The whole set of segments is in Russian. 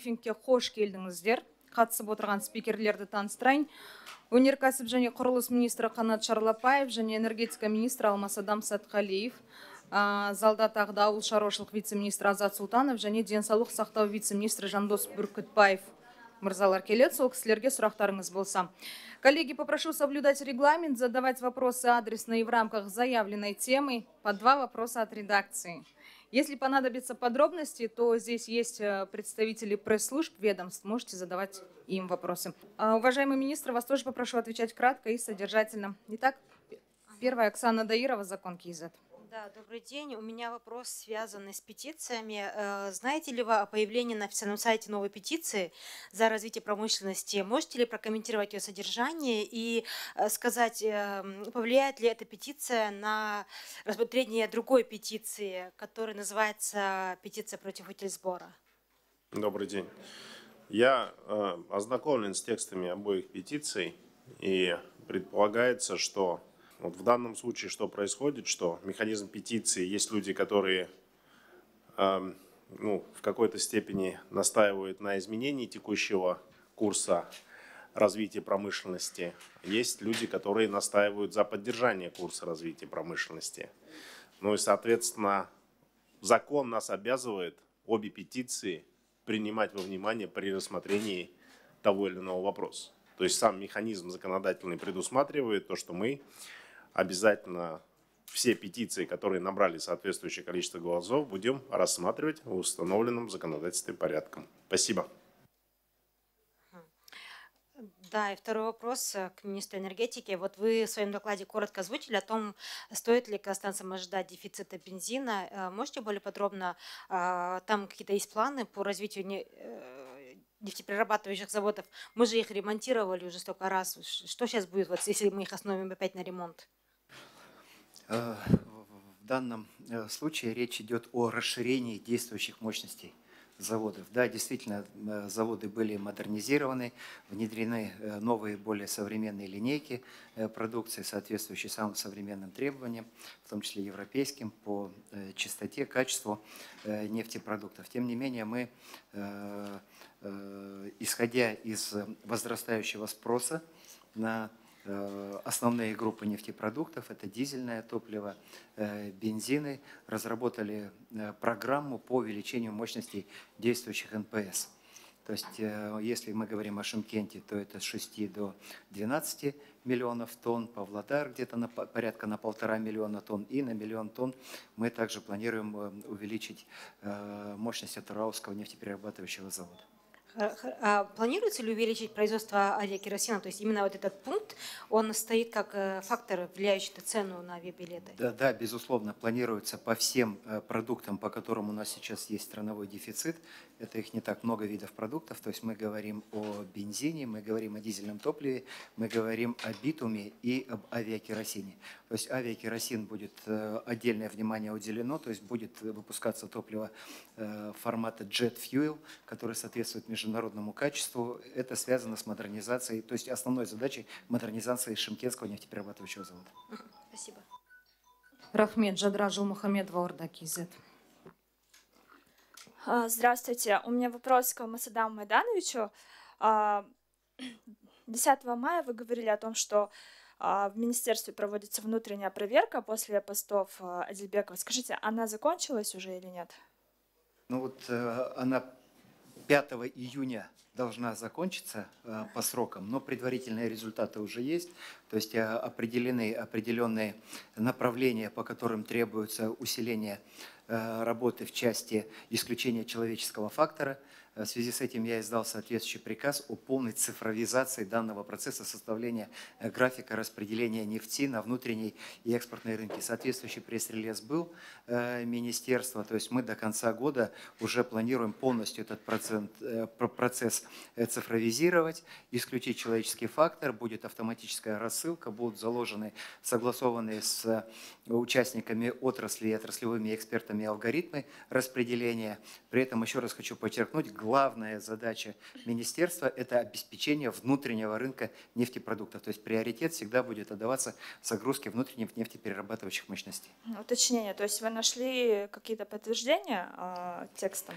брифингке қош келдіңіздер қатысып отырған спикерлерді таныстырайын өнеркәсіп және құрылыс министрі қанат шарлапаев және энергетика министрі алмас адам сәтқалиев ә, а, залда тағы да ауыл шаруашылық вице министрі азат сұлтанов және денсаулық сақтау вице министрі жандос бүркітбаев мырзалар келеді сол кісілерге сұрақтарыңыз болса коллеги попрошу соблюдать регламент задавать вопросы адресно и в рамках заявленной темы по два вопроса от редакции если понадобятся подробности, то здесь есть э, представители пресс-служб ведомств, можете задавать им вопросы. А, уважаемый министр, вас тоже попрошу отвечать кратко и содержательно. Итак, первая Оксана Даирова, закон Киезет. Да, добрый день. У меня вопрос, связанный с петициями. Э, знаете ли вы о появлении на официальном сайте новой петиции за развитие промышленности? Можете ли прокомментировать ее содержание и э, сказать, эм, повлияет ли эта петиция на рассмотрение другой петиции, которая называется «Петиция против утильсбора»? Добрый день. Я э, ознакомлен с текстами обоих петиций, и предполагается, что вот в данном случае что происходит, что механизм петиции, есть люди, которые э, ну, в какой-то степени настаивают на изменении текущего курса развития промышленности, есть люди, которые настаивают за поддержание курса развития промышленности. Ну и, соответственно, закон нас обязывает обе петиции принимать во внимание при рассмотрении того или иного вопроса. То есть сам механизм законодательный предусматривает то, что мы обязательно все петиции, которые набрали соответствующее количество голосов, будем рассматривать в установленном законодательстве порядком. Спасибо. Да, и второй вопрос э, к министру энергетики. Вот вы в своем докладе коротко озвучили о том, стоит ли казахстанцам ожидать дефицита бензина. Э, можете более подробно, а, там какие-то есть планы по развитию э, нефтеперерабатывающих заводов? Мы же их ремонтировали уже столько раз. Что сейчас будет, вот, если мы их остановим опять на ремонт? Э, в данном э, случае речь идет о расширении действующих мощностей заводов. Да, действительно, э, заводы были модернизированы, внедрены новые, более современные линейки продукции, соответствующие самым современным требованиям, в том числе европейским, по чистоте, качеству нефтепродуктов. Тем не менее, мы, исходя из возрастающего спроса на Э, основные группы нефтепродуктов – это дизельное топливо, э, бензины. Разработали э, программу по увеличению мощностей действующих НПС. То есть, если мы говорим о Шимкенте, то это с 6 до 12 миллионов тонн, Павлодар где-то на, порядка на полтора миллиона тонн, и на миллион тонн мы также планируем увеличить мощность Атурауского нефтеперерабатывающего завода. Э, а планируется ли увеличить производство авиакеросина? То есть именно вот этот пункт, он стоит как э, фактор, влияющий на цену на авиабилеты? Да, да, безусловно, планируется по всем э, продуктам, по которым у нас сейчас есть страновой дефицит. Это их не так много видов продуктов. То есть мы говорим о бензине, мы говорим о дизельном топливе, мы говорим о битуме и об авиакеросине. То есть авиакеросин будет отдельное внимание уделено, то есть будет выпускаться топливо формата Jet Fuel, который соответствует между международному качеству. Это связано с модернизацией, то есть основной задачей модернизации Шимкетского нефтеперерабатывающего завода. Спасибо. Рахмет Жадра Мухаммед Ваурдакизет. А, здравствуйте. У меня вопрос к Масадаму Майдановичу. 10 а, мая вы говорили о том, что а, в министерстве проводится внутренняя проверка после постов Адельбекова. Скажите, она закончилась уже или нет? Ну вот э, она 5 июня должна закончиться э, по срокам, но предварительные результаты уже есть. То есть э, определены определенные направления, по которым требуется усиление э, работы в части исключения человеческого фактора – Э, в связи с этим я издал соответствующий приказ о полной цифровизации данного процесса составления э, графика распределения нефти на внутренней и экспортной рынки. Соответствующий пресс-релиз был э, министерства, то есть мы до конца года уже планируем полностью этот процент, процесс цифровизировать, исключить человеческий фактор, будет автоматическая рассылка, будут заложены согласованные с участниками отрасли и отраслевыми экспертами алгоритмы распределения. При этом еще раз хочу подчеркнуть, главная задача министерства – это обеспечение внутреннего рынка нефтепродуктов. То есть приоритет всегда будет отдаваться загрузке внутренних нефтеперерабатывающих мощностей. Уточнение. То есть вы нашли какие-то подтверждения э, текстом?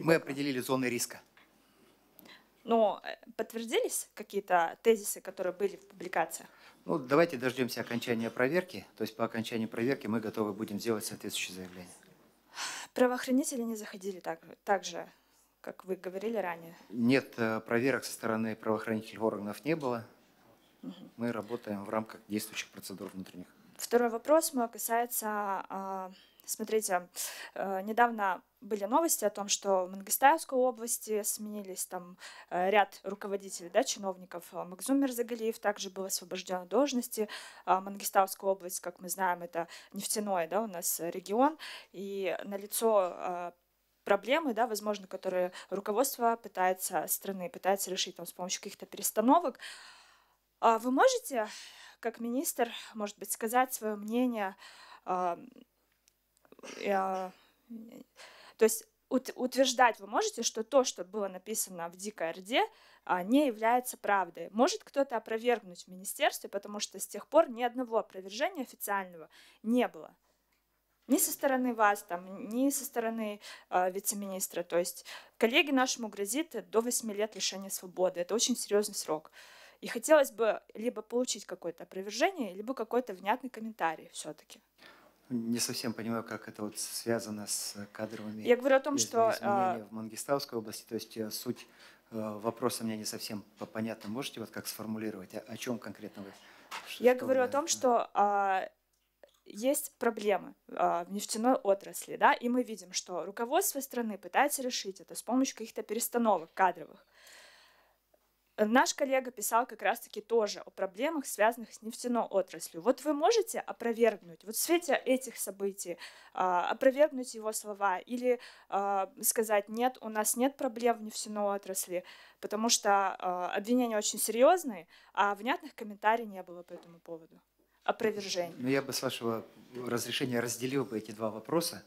Мы определили зоны риска. Но э, подтвердились какие-то тезисы, которые были в публикациях? Ну, давайте дождемся окончания проверки. То есть по окончании проверки мы готовы будем сделать соответствующее заявление. Правоохранители не заходили так, так же как вы говорили ранее? Нет, э, проверок со стороны правоохранительных органов не было. Угу. Мы работаем в рамках действующих процедур внутренних. Второй вопрос мой касается, а, смотрите, э, недавно были новости о том, что в Мангистаевской области сменились там э, ряд руководителей, да, чиновников. А, Максум Загалиев также был освобожден от должности. А, Мангистауская область, как мы знаем, это нефтяной да, у нас регион. И налицо проблемы, да, возможно, которые руководство пытается, страны пытается решить там, с помощью каких-то перестановок. А вы можете, как министр, может быть, сказать свое мнение, а, а, то есть утверждать вы можете, что то, что было написано в Дикой Орде, а, не является правдой. Может кто-то опровергнуть в министерстве, потому что с тех пор ни одного опровержения официального не было ни со стороны вас, там, ни со стороны э, вице-министра. То есть коллеге нашему грозит до 8 лет лишения свободы. Это очень серьезный срок. И хотелось бы либо получить какое-то опровержение, либо какой-то внятный комментарий все-таки. Не совсем понимаю, как это вот связано с кадровыми Я говорю о том, что а, в Мангистауской области, то есть э, суть э, вопроса мне не совсем понятна. Можете вот как сформулировать, о, чем конкретно вы? Я говорю о том, что а, есть проблемы а, в нефтяной отрасли, да, и мы видим, что руководство страны пытается решить это с помощью каких-то перестановок кадровых. Наш коллега писал как раз-таки тоже о проблемах, связанных с нефтяной отраслью. Вот вы можете опровергнуть, вот в свете этих событий, а, опровергнуть его слова или а, сказать, нет, у нас нет проблем в нефтяной отрасли, потому что обвинения очень серьезные, а внятных комментариев не было по этому поводу опровержений. Ну, я бы, с вашего разрешения, разделил бы эти два вопроса.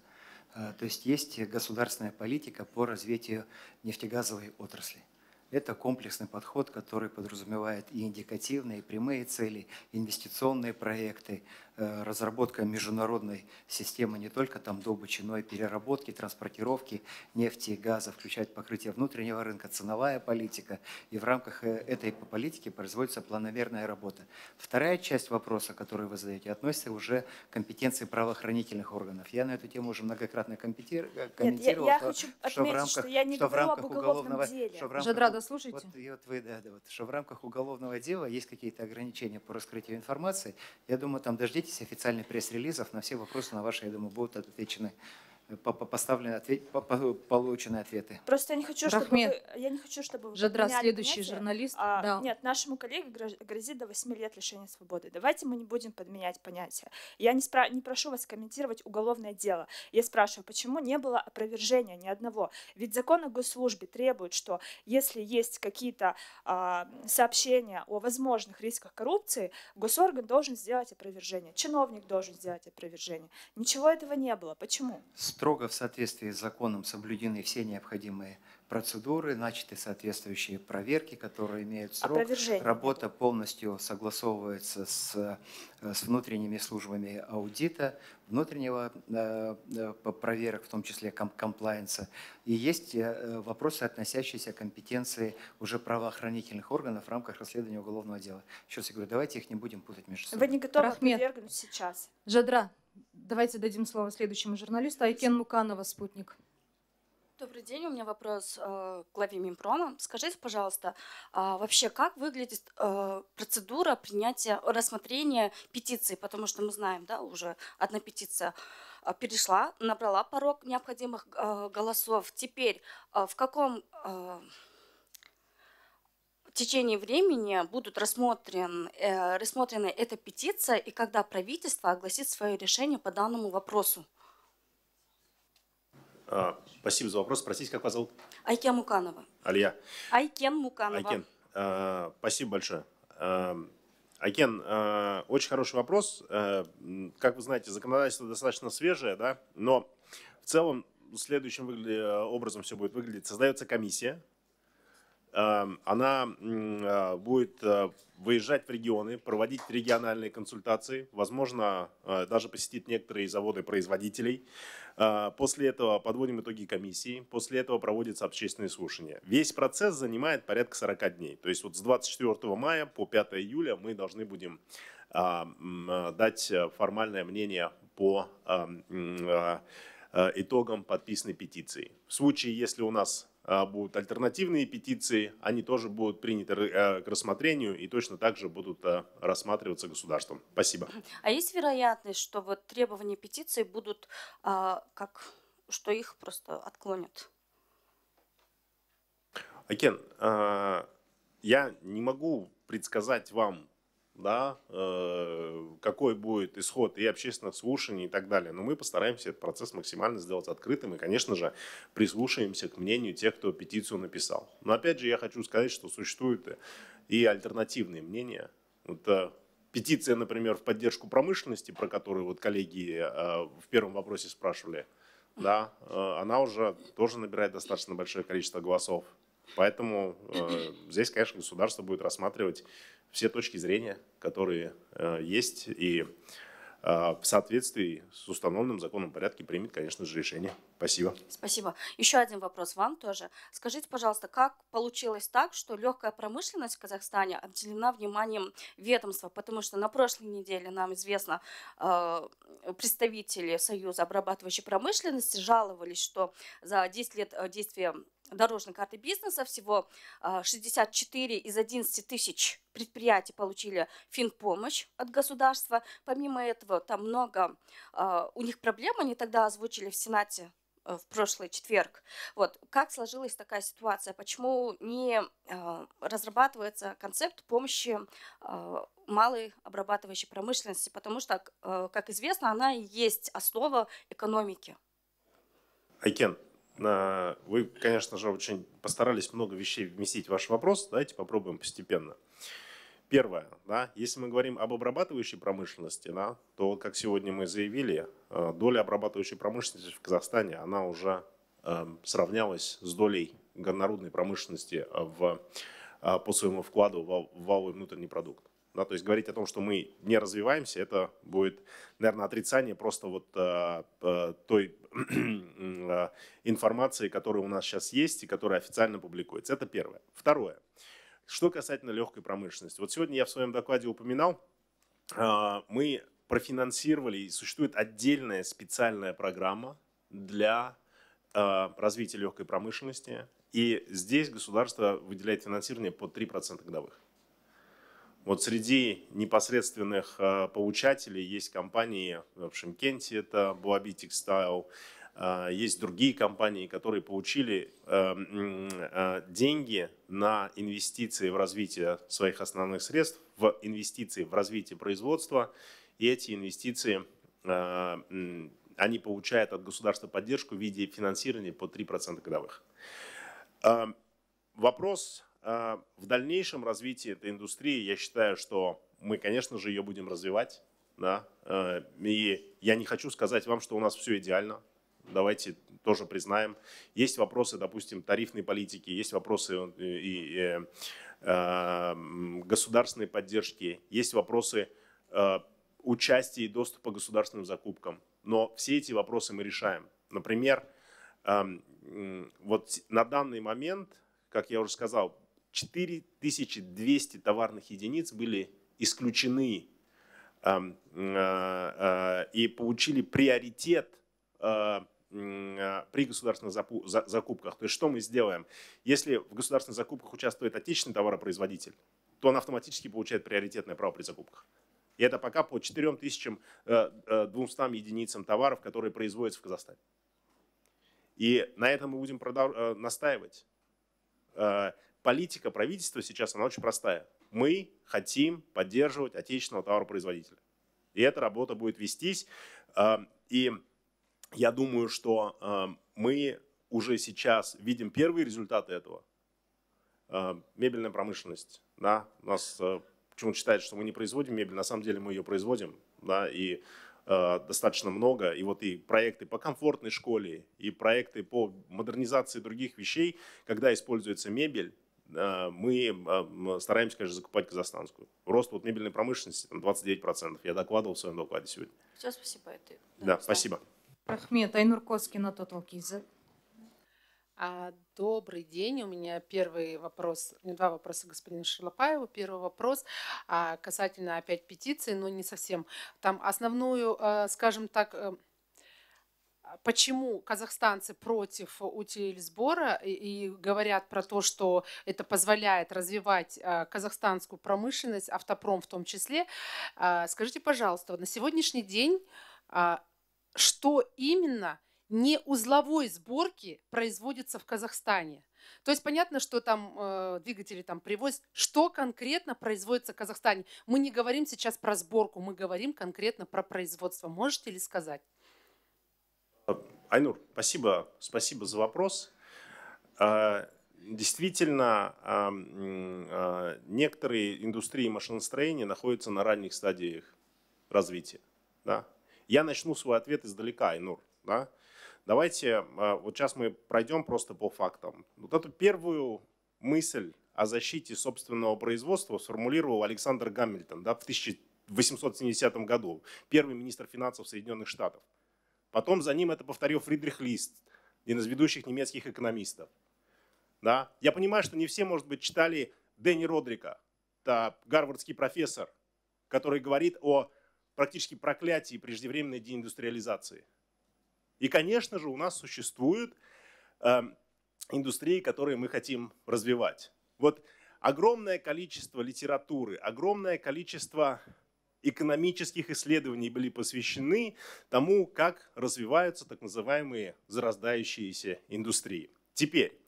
Э, то есть есть государственная политика по развитию нефтегазовой отрасли. Это комплексный подход, который подразумевает и индикативные, и прямые цели, инвестиционные проекты, Э, разработка международной системы не только там добычи, но и переработки, транспортировки нефти и газа, включать покрытие внутреннего рынка, ценовая политика. И в рамках э, этой политики производится планомерная работа. Вторая часть вопроса, который вы задаете, относится уже к компетенции правоохранительных органов. Я на эту тему уже многократно э, комментировал, что, в рамках, что в рамках уголовного что в рамках уголовного дела есть какие-то ограничения по раскрытию информации. Я думаю, там дождитесь дождитесь официальных пресс-релизов, на все вопросы на ваши, я думаю, будут отвечены поставлены ответ, полученные ответы. Просто я не хочу, Рахмет. чтобы я не хочу, чтобы вы следующий понятие. журналист. А, да. Нет, нашему коллеге грозит до 8 лет лишения свободы. Давайте мы не будем подменять понятия. Я не, спра- не прошу вас комментировать уголовное дело. Я спрашиваю, почему не было опровержения ни одного? Ведь закон о госслужбе требует, что если есть какие-то а, сообщения о возможных рисках коррупции, госорган должен сделать опровержение, чиновник должен сделать опровержение. Ничего этого не было. Почему? строго в соответствии с законом соблюдены все необходимые процедуры, начаты соответствующие проверки, которые имеют срок. Опровержение. Работа полностью согласовывается с, э, с внутренними службами аудита, внутреннего э, э проверок, в том числе ком комплайенса. И есть э, вопросы, относящиеся к компетенции уже правоохранительных органов в рамках расследования уголовного дела. Еще раз я говорю, давайте их не будем путать между собой. Вы не готовы Рахмет. подвергнуть сейчас? Жадра. Давайте дадим слово следующему журналисту. Айкен Муканова, «Спутник». Добрый день, у меня вопрос э, к главе Минпрома. Скажите, пожалуйста, а, вообще как выглядит э, процедура принятия, рассмотрения петиции, потому что мы знаем, да, уже одна петиция а, перешла, набрала порог необходимых э, голосов. Теперь а, в каком течение времени будут рассмотрен, э, рассмотрены эта петиция и когда правительство огласит свое решение по данному вопросу. А, спасибо за вопрос. Спросите, как вас зовут? Айкен Муканова. Алия. Айкен Муканова. Айкен, а, спасибо большое. А, Айкен, а, очень хороший вопрос. А, как вы знаете, законодательство достаточно свежее, да? но в целом следующим образом все будет выглядеть. Создается комиссия, Эм, она э, будет э, выезжать в регионы, проводить региональные консультации, возможно, э, даже посетить некоторые заводы производителей. После этого подводим итоги комиссии, после этого проводится общественное слушание. Весь процесс занимает порядка 40 дней. То есть вот с 24 мая по 5 июля мы должны будем дать формальное мнение по итогам подписанной петиции. В случае, если у нас Э, будут альтернативные петиции, они тоже будут приняты э, к рассмотрению и точно так же будут э, рассматриваться государством. Спасибо. А есть вероятность, что вот требования петиции будут как, что их просто отклонят? Акен, я не могу предсказать вам да, э, какой будет исход и общественных слушаний и так далее. Но мы постараемся этот процесс максимально сделать открытым и, конечно же, прислушаемся к мнению тех, кто петицию написал. Но опять же, я хочу сказать, что существуют и альтернативные мнения. Вот, э, петиция, например, в поддержку промышленности, про которую вот коллеги э, в первом вопросе спрашивали, да, э, она уже тоже набирает достаточно большое количество голосов. Поэтому э, здесь, конечно, государство будет рассматривать все точки зрения, которые э, есть, и э, в соответствии с установленным законом порядке примет, конечно же, решение. Спасибо. Спасибо. Еще один вопрос вам тоже. Скажите, пожалуйста, как получилось так, что легкая промышленность в Казахстане обделена вниманием ведомства? Потому что на прошлой неделе нам известно, э, представители Союза обрабатывающей промышленности жаловались, что за 10 лет действия дорожной карты бизнеса. Всего 64 а, из 11 тысяч предприятий получили финпомощь от государства. Помимо этого, там много а, у них проблем, они тогда озвучили в Сенате э, в прошлый четверг. Вот как сложилась такая ситуация? Почему не э, разрабатывается концепт помощи э, малой обрабатывающей промышленности? Потому что, э, как известно, она и есть основа экономики. Айкен, вы, конечно же, очень постарались много вещей вместить в ваш вопрос. Давайте попробуем постепенно. Первое. Да, если мы говорим об обрабатывающей промышленности, да, то, как сегодня мы заявили, э, доля обрабатывающей промышленности в Казахстане, она уже э, сравнялась с долей горнорудной промышленности в, э, по своему вкладу в валовый внутренний продукт. Да, то есть говорить о том, что мы не развиваемся, это будет, наверное, отрицание просто вот э, э той э, информации, которая у нас сейчас есть и которая официально публикуется. Это первое. Второе. Что касательно легкой промышленности. Вот сегодня я в своем докладе упоминал, э, мы профинансировали, и существует отдельная специальная программа для э, развития легкой промышленности. И здесь государство выделяет финансирование по 3% годовых. Вот среди непосредственных э, получателей есть компании в Шимкенте, это Буаби Текстайл, э, есть другие компании, которые получили э, деньги на инвестиции в развитие своих основных средств, в инвестиции в развитие производства. И эти инвестиции, они получают от государства поддержку в виде финансирования по 3% годовых. Вопрос Э, в дальнейшем развитии этой индустрии я считаю, что мы, конечно же, ее будем развивать. Да? Э, и я не хочу сказать вам, что у нас все идеально. Давайте тоже признаем. Есть вопросы, допустим, тарифной политики, есть вопросы э, и, и, и государственной поддержки, есть вопросы участия и доступа к государственным закупкам. Но все эти вопросы мы решаем. Например, эм, вот на данный момент, как я уже сказал, 4200 товарных единиц были исключены эм, э, э, и получили приоритет э, при государственных закупках. То есть что мы сделаем? Если в государственных закупках участвует отечественный товаропроизводитель, то он автоматически получает приоритетное право при закупках. И это пока по 4200 единицам товаров, которые производятся в Казахстане. И на этом мы будем настаивать политика правительства сейчас, она очень простая. Мы хотим поддерживать отечественного товаропроизводителя. И эта работа будет вестись. А, и я думаю, что а, мы уже сейчас видим первые результаты этого. А, мебельная промышленность. Да? У нас почему-то считают, что мы не производим мебель, на самом деле мы ее производим. Да? И достаточно много. И вот и проекты по комфортной школе, и проекты по модернизации других вещей, когда используется мебель, Э, мы э, стараемся, конечно, закупать казахстанскую. Рост вот мебельной промышленности там 29%. Я докладывал в своем докладе сегодня. Все, спасибо. Это, да, да, спасибо. Рахмет, Айнур Коскина, Total Kizet. А, добрый день. У меня первый вопрос, два вопроса господину Шилопаеву. Первый вопрос а, касательно опять петиции, но не совсем. Там основную, э, скажем так, почему казахстанцы против утилизбора и, и говорят про то, что это позволяет развивать а, казахстанскую промышленность, автопром в том числе. А, скажите, пожалуйста, на сегодняшний день а, что именно не узловой сборки производится в Казахстане? То есть понятно, что там э, двигатели там привозят. Что конкретно производится в Казахстане? Мы не говорим сейчас про сборку, мы говорим конкретно про производство. Можете ли сказать? А, Айнур, спасибо, спасибо за вопрос. А, действительно, а, некоторые индустрии машиностроения находятся на ранних стадиях развития. Да? Я начну свой ответ издалека, Айнур. Да? Давайте, вот сейчас мы пройдем просто по фактам. Вот эту первую мысль о защите собственного производства сформулировал Александр Гамильтон да, в 1870 году, первый министр финансов Соединенных Штатов. Потом за ним это повторил Фридрих Лист, один из ведущих немецких экономистов. Да? Я понимаю, что не все, может быть, читали Дэнни Родрика, это гарвардский профессор, который говорит о практически проклятии преждевременной деиндустриализации. И, конечно же, у нас существуют э, эм, индустрии, которые мы хотим развивать. Вот огромное количество литературы, огромное количество экономических исследований были посвящены тому, как развиваются так называемые зарождающиеся индустрии. Теперь,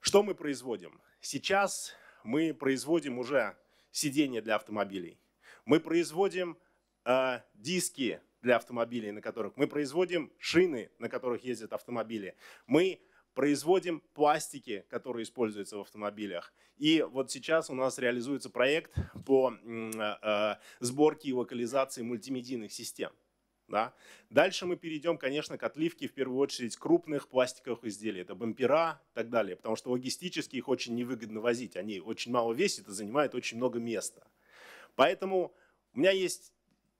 что мы производим? Сейчас мы производим уже сиденья для автомобилей. Мы производим э, диски для автомобилей, на которых мы производим шины, на которых ездят автомобили. Мы производим пластики, которые используются в автомобилях. И вот сейчас у нас реализуется проект по э, э, сборке и локализации мультимедийных систем. Да? Дальше мы перейдем, конечно, к отливке, в первую очередь, крупных пластиковых изделий. Это бампера и так далее, потому что логистически их очень невыгодно возить. Они очень мало весят и занимают очень много места. Поэтому у меня есть,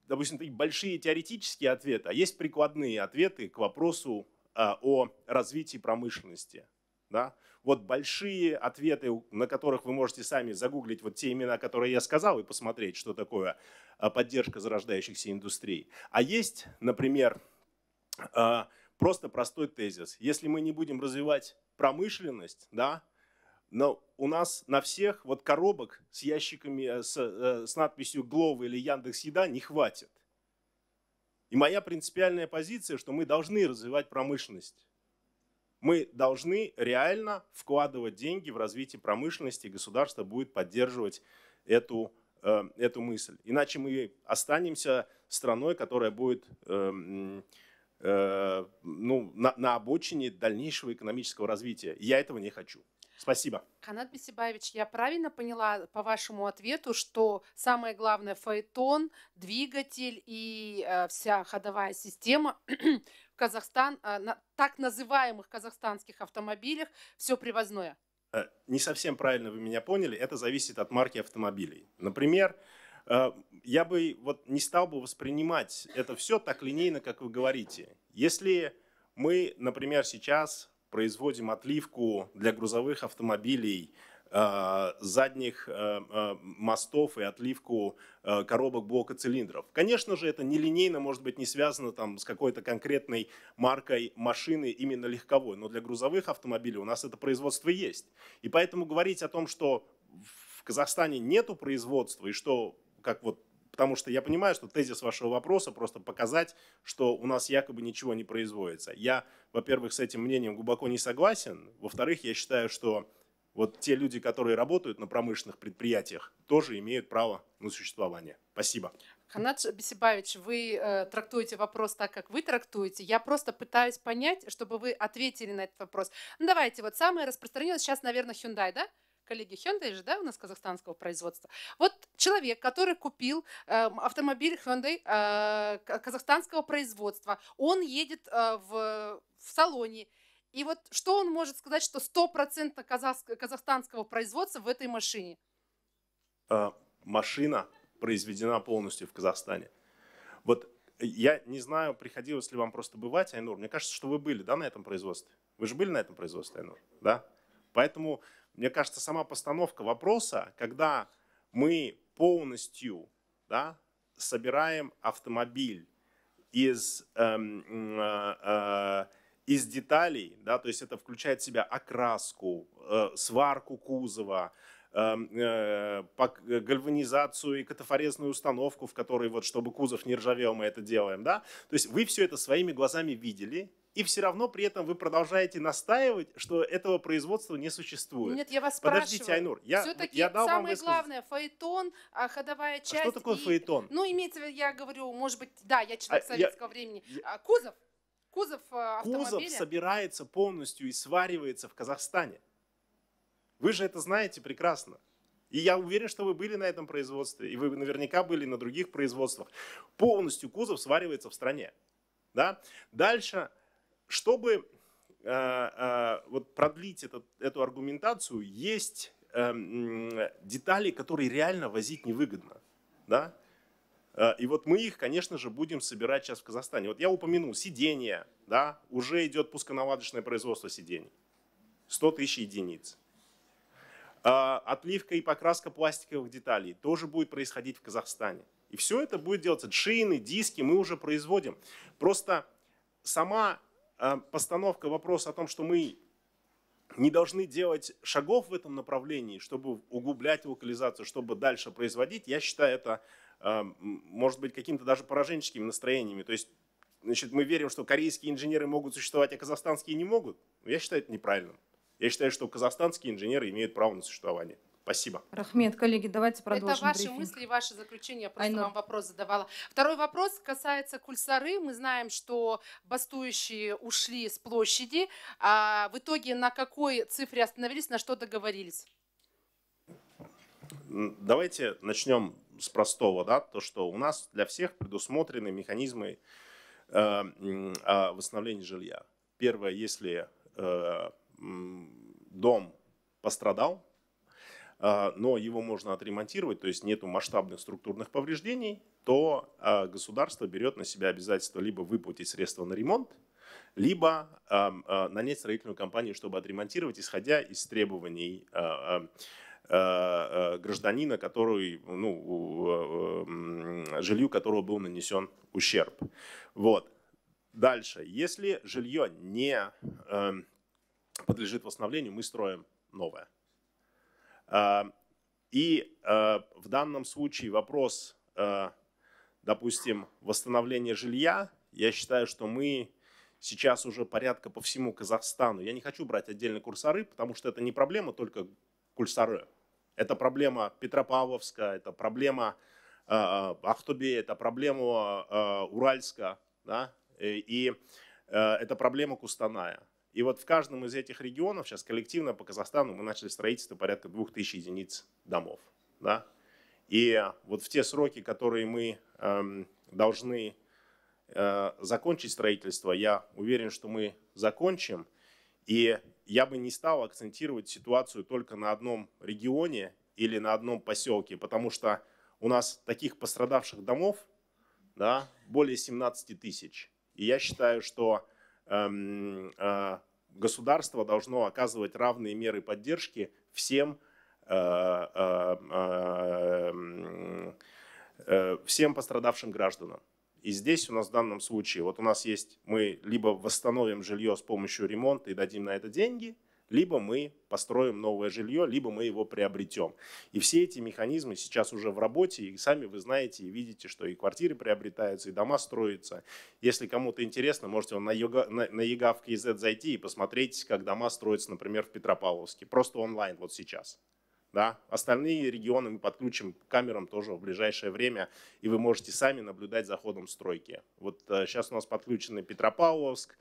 допустим, такие большие теоретические ответы, а есть прикладные ответы к вопросу Э, о развитии промышленности. Да? Вот большие ответы, на которых вы можете сами загуглить вот те имена, которые я сказал, и посмотреть, что такое э, поддержка зарождающихся индустрий. А есть, например, э, просто простой тезис. Если мы не будем развивать промышленность, да, но у нас на всех вот коробок с ящиками, с, с надписью «Глова» или «Яндекс.Еда» не хватит. И моя принципиальная позиция, что мы должны развивать промышленность. Мы должны реально вкладывать деньги в развитие промышленности, и государство будет поддерживать эту, э, эту мысль. Иначе мы останемся страной, которая будет э, э, ну, на, на обочине дальнейшего экономического развития. Я этого не хочу. Спасибо. Канат Бесибаевич, я правильно поняла по вашему ответу, что самое главное фаэтон, двигатель и э, вся ходовая система в Казахстан, э, на так называемых казахстанских автомобилях все привозное? Э, не совсем правильно вы меня поняли. Это зависит от марки автомобилей. Например, э, я бы вот не стал бы воспринимать это все так линейно, как вы говорите. Если мы, например, сейчас производим отливку для грузовых автомобилей, э, задних э, э, мостов и отливку коробок блока цилиндров. Конечно же, это нелинейно, может быть, не связано там, с какой-то конкретной маркой машины, именно легковой, но для грузовых автомобилей у нас это производство есть. И поэтому говорить о том, что в Казахстане нету производства и что, как вот Потому что я понимаю, что тезис вашего вопроса просто показать, что у нас якобы ничего не производится. Я, во-первых, с этим мнением глубоко не согласен. Во-вторых, я считаю, что вот те люди, которые работают на промышленных предприятиях, тоже имеют право на существование. Спасибо. Ханат Бесибаевич, вы э, трактуете вопрос так, как вы трактуете. Я просто пытаюсь понять, чтобы вы ответили на этот вопрос. Ну, давайте, вот самое распространенное сейчас, наверное, Hyundai, да? коллеги Hyundai же, да, у нас казахстанского производства. Вот человек, который купил э, автомобиль Hyundai э, казахстанского производства, он едет э, в, в салоне, и вот что он может сказать, что 100% казах, казахстанского производства в этой машине? Э, машина произведена полностью в Казахстане. Вот я не знаю, приходилось ли вам просто бывать, Айнур. Мне кажется, что вы были да, на этом производстве. Вы же были на этом производстве, Айнур, да? Поэтому мне кажется, сама постановка вопроса, когда мы полностью да, собираем автомобиль из, эм, э, э, из деталей, да, то есть это включает в себя окраску, э, сварку кузова, эм, э, э, гальванизацию и катафорезную установку, в которой вот, чтобы кузов не ржавел, мы это делаем, да? То есть вы все это своими глазами видели, и все равно при этом вы продолжаете настаивать, что этого производства не существует. Нет, я вас Подождите, спрашиваю. Айнур, я, Все-таки я дал самое вам Самое главное, фаэтон, а ходовая часть. А что такое и, фаэтон? Ну, имеется в виду, я говорю, может быть, да, я человек а, советского я, времени. Я, а, кузов? Кузов э, автомобиля? Кузов собирается полностью и сваривается в Казахстане. Вы же это знаете прекрасно. И я уверен, что вы были на этом производстве, и вы наверняка были на других производствах. Полностью кузов сваривается в стране. Да? Дальше чтобы э, э, вот продлить этот, эту аргументацию, есть эм, детали, которые реально возить невыгодно. Да? Э, и вот мы их, конечно же, будем собирать сейчас в Казахстане. Вот я упомянул сиденья, да, уже идет пусконаладочное производство сидений. 100 тысяч единиц. Отливка и покраска пластиковых деталей тоже будет происходить в Казахстане. И все это будет делаться. Шины, диски мы уже производим. Просто сама Э, постановка вопроса о том, что мы не должны делать шагов в этом направлении, чтобы углублять локализацию, чтобы дальше производить, я считаю это э, может быть каким-то даже пораженческими настроениями. То есть значит, мы верим, что корейские инженеры могут существовать, а казахстанские не могут. Я считаю это неправильным. Я считаю, что казахстанские инженеры имеют право на существование. Спасибо. Рахмет, коллеги, давайте продолжим. Это ваши брифинг. мысли, ваши заключения. Я просто Айна. вам вопрос задавала. Второй вопрос касается Кульсары. Мы знаем, что бастующие ушли с площади. А в итоге на какой цифре остановились, на что договорились? Давайте начнем с простого, да, то, что у нас для всех предусмотрены механизмы э, э, восстановления жилья. Первое, если э, дом пострадал, а, но его можно отремонтировать, то есть нету масштабных структурных повреждений, то а, государство берет на себя обязательство либо выплатить средства на ремонт, либо а, нанять строительную компанию, чтобы отремонтировать, исходя из требований гражданина, который, ну, жилью которого был нанесен ущерб. Вот. Дальше. Если жилье не подлежит восстановлению, мы строим новое. А, и а, в данном случае вопрос, а, допустим, восстановления жилья, я считаю, что мы сейчас уже порядка по всему Казахстану. Я не хочу брать отдельно курсары, потому что это не проблема только курсары. Это проблема Петропавловска, это проблема э, Ахтубе, это проблема э, Уральска, да, э, и это проблема Кустаная. И вот в каждом из этих регионов сейчас коллективно по Казахстану мы начали строительство порядка 2000 единиц домов. Да? И вот в те сроки, которые мы эм, должны э, закончить строительство, я уверен, что мы закончим. И я бы не стал акцентировать ситуацию только на одном регионе или на одном поселке, потому что у нас таких пострадавших домов да, более 17 тысяч. И я считаю, что Эм, а, государство должно оказывать равные меры поддержки всем э, э, э, всем пострадавшим гражданам. И здесь у нас в данном случае, вот у нас есть, мы либо восстановим жилье с помощью ремонта и дадим на это деньги – либо мы построим новое жилье, либо мы его приобретем. И все эти механизмы сейчас уже в работе, и сами вы знаете и видите, что и квартиры приобретаются, и дома строятся. Если кому-то интересно, можете на, юга, на, на ЕГАВ КИЗ зайти и посмотреть, как дома строятся, например, в Петропавловске. Просто онлайн вот сейчас. Да? Остальные регионы мы подключим к камерам тоже в ближайшее время, и вы можете сами наблюдать за ходом стройки. Вот э, сейчас у нас подключены Петропавловск, э,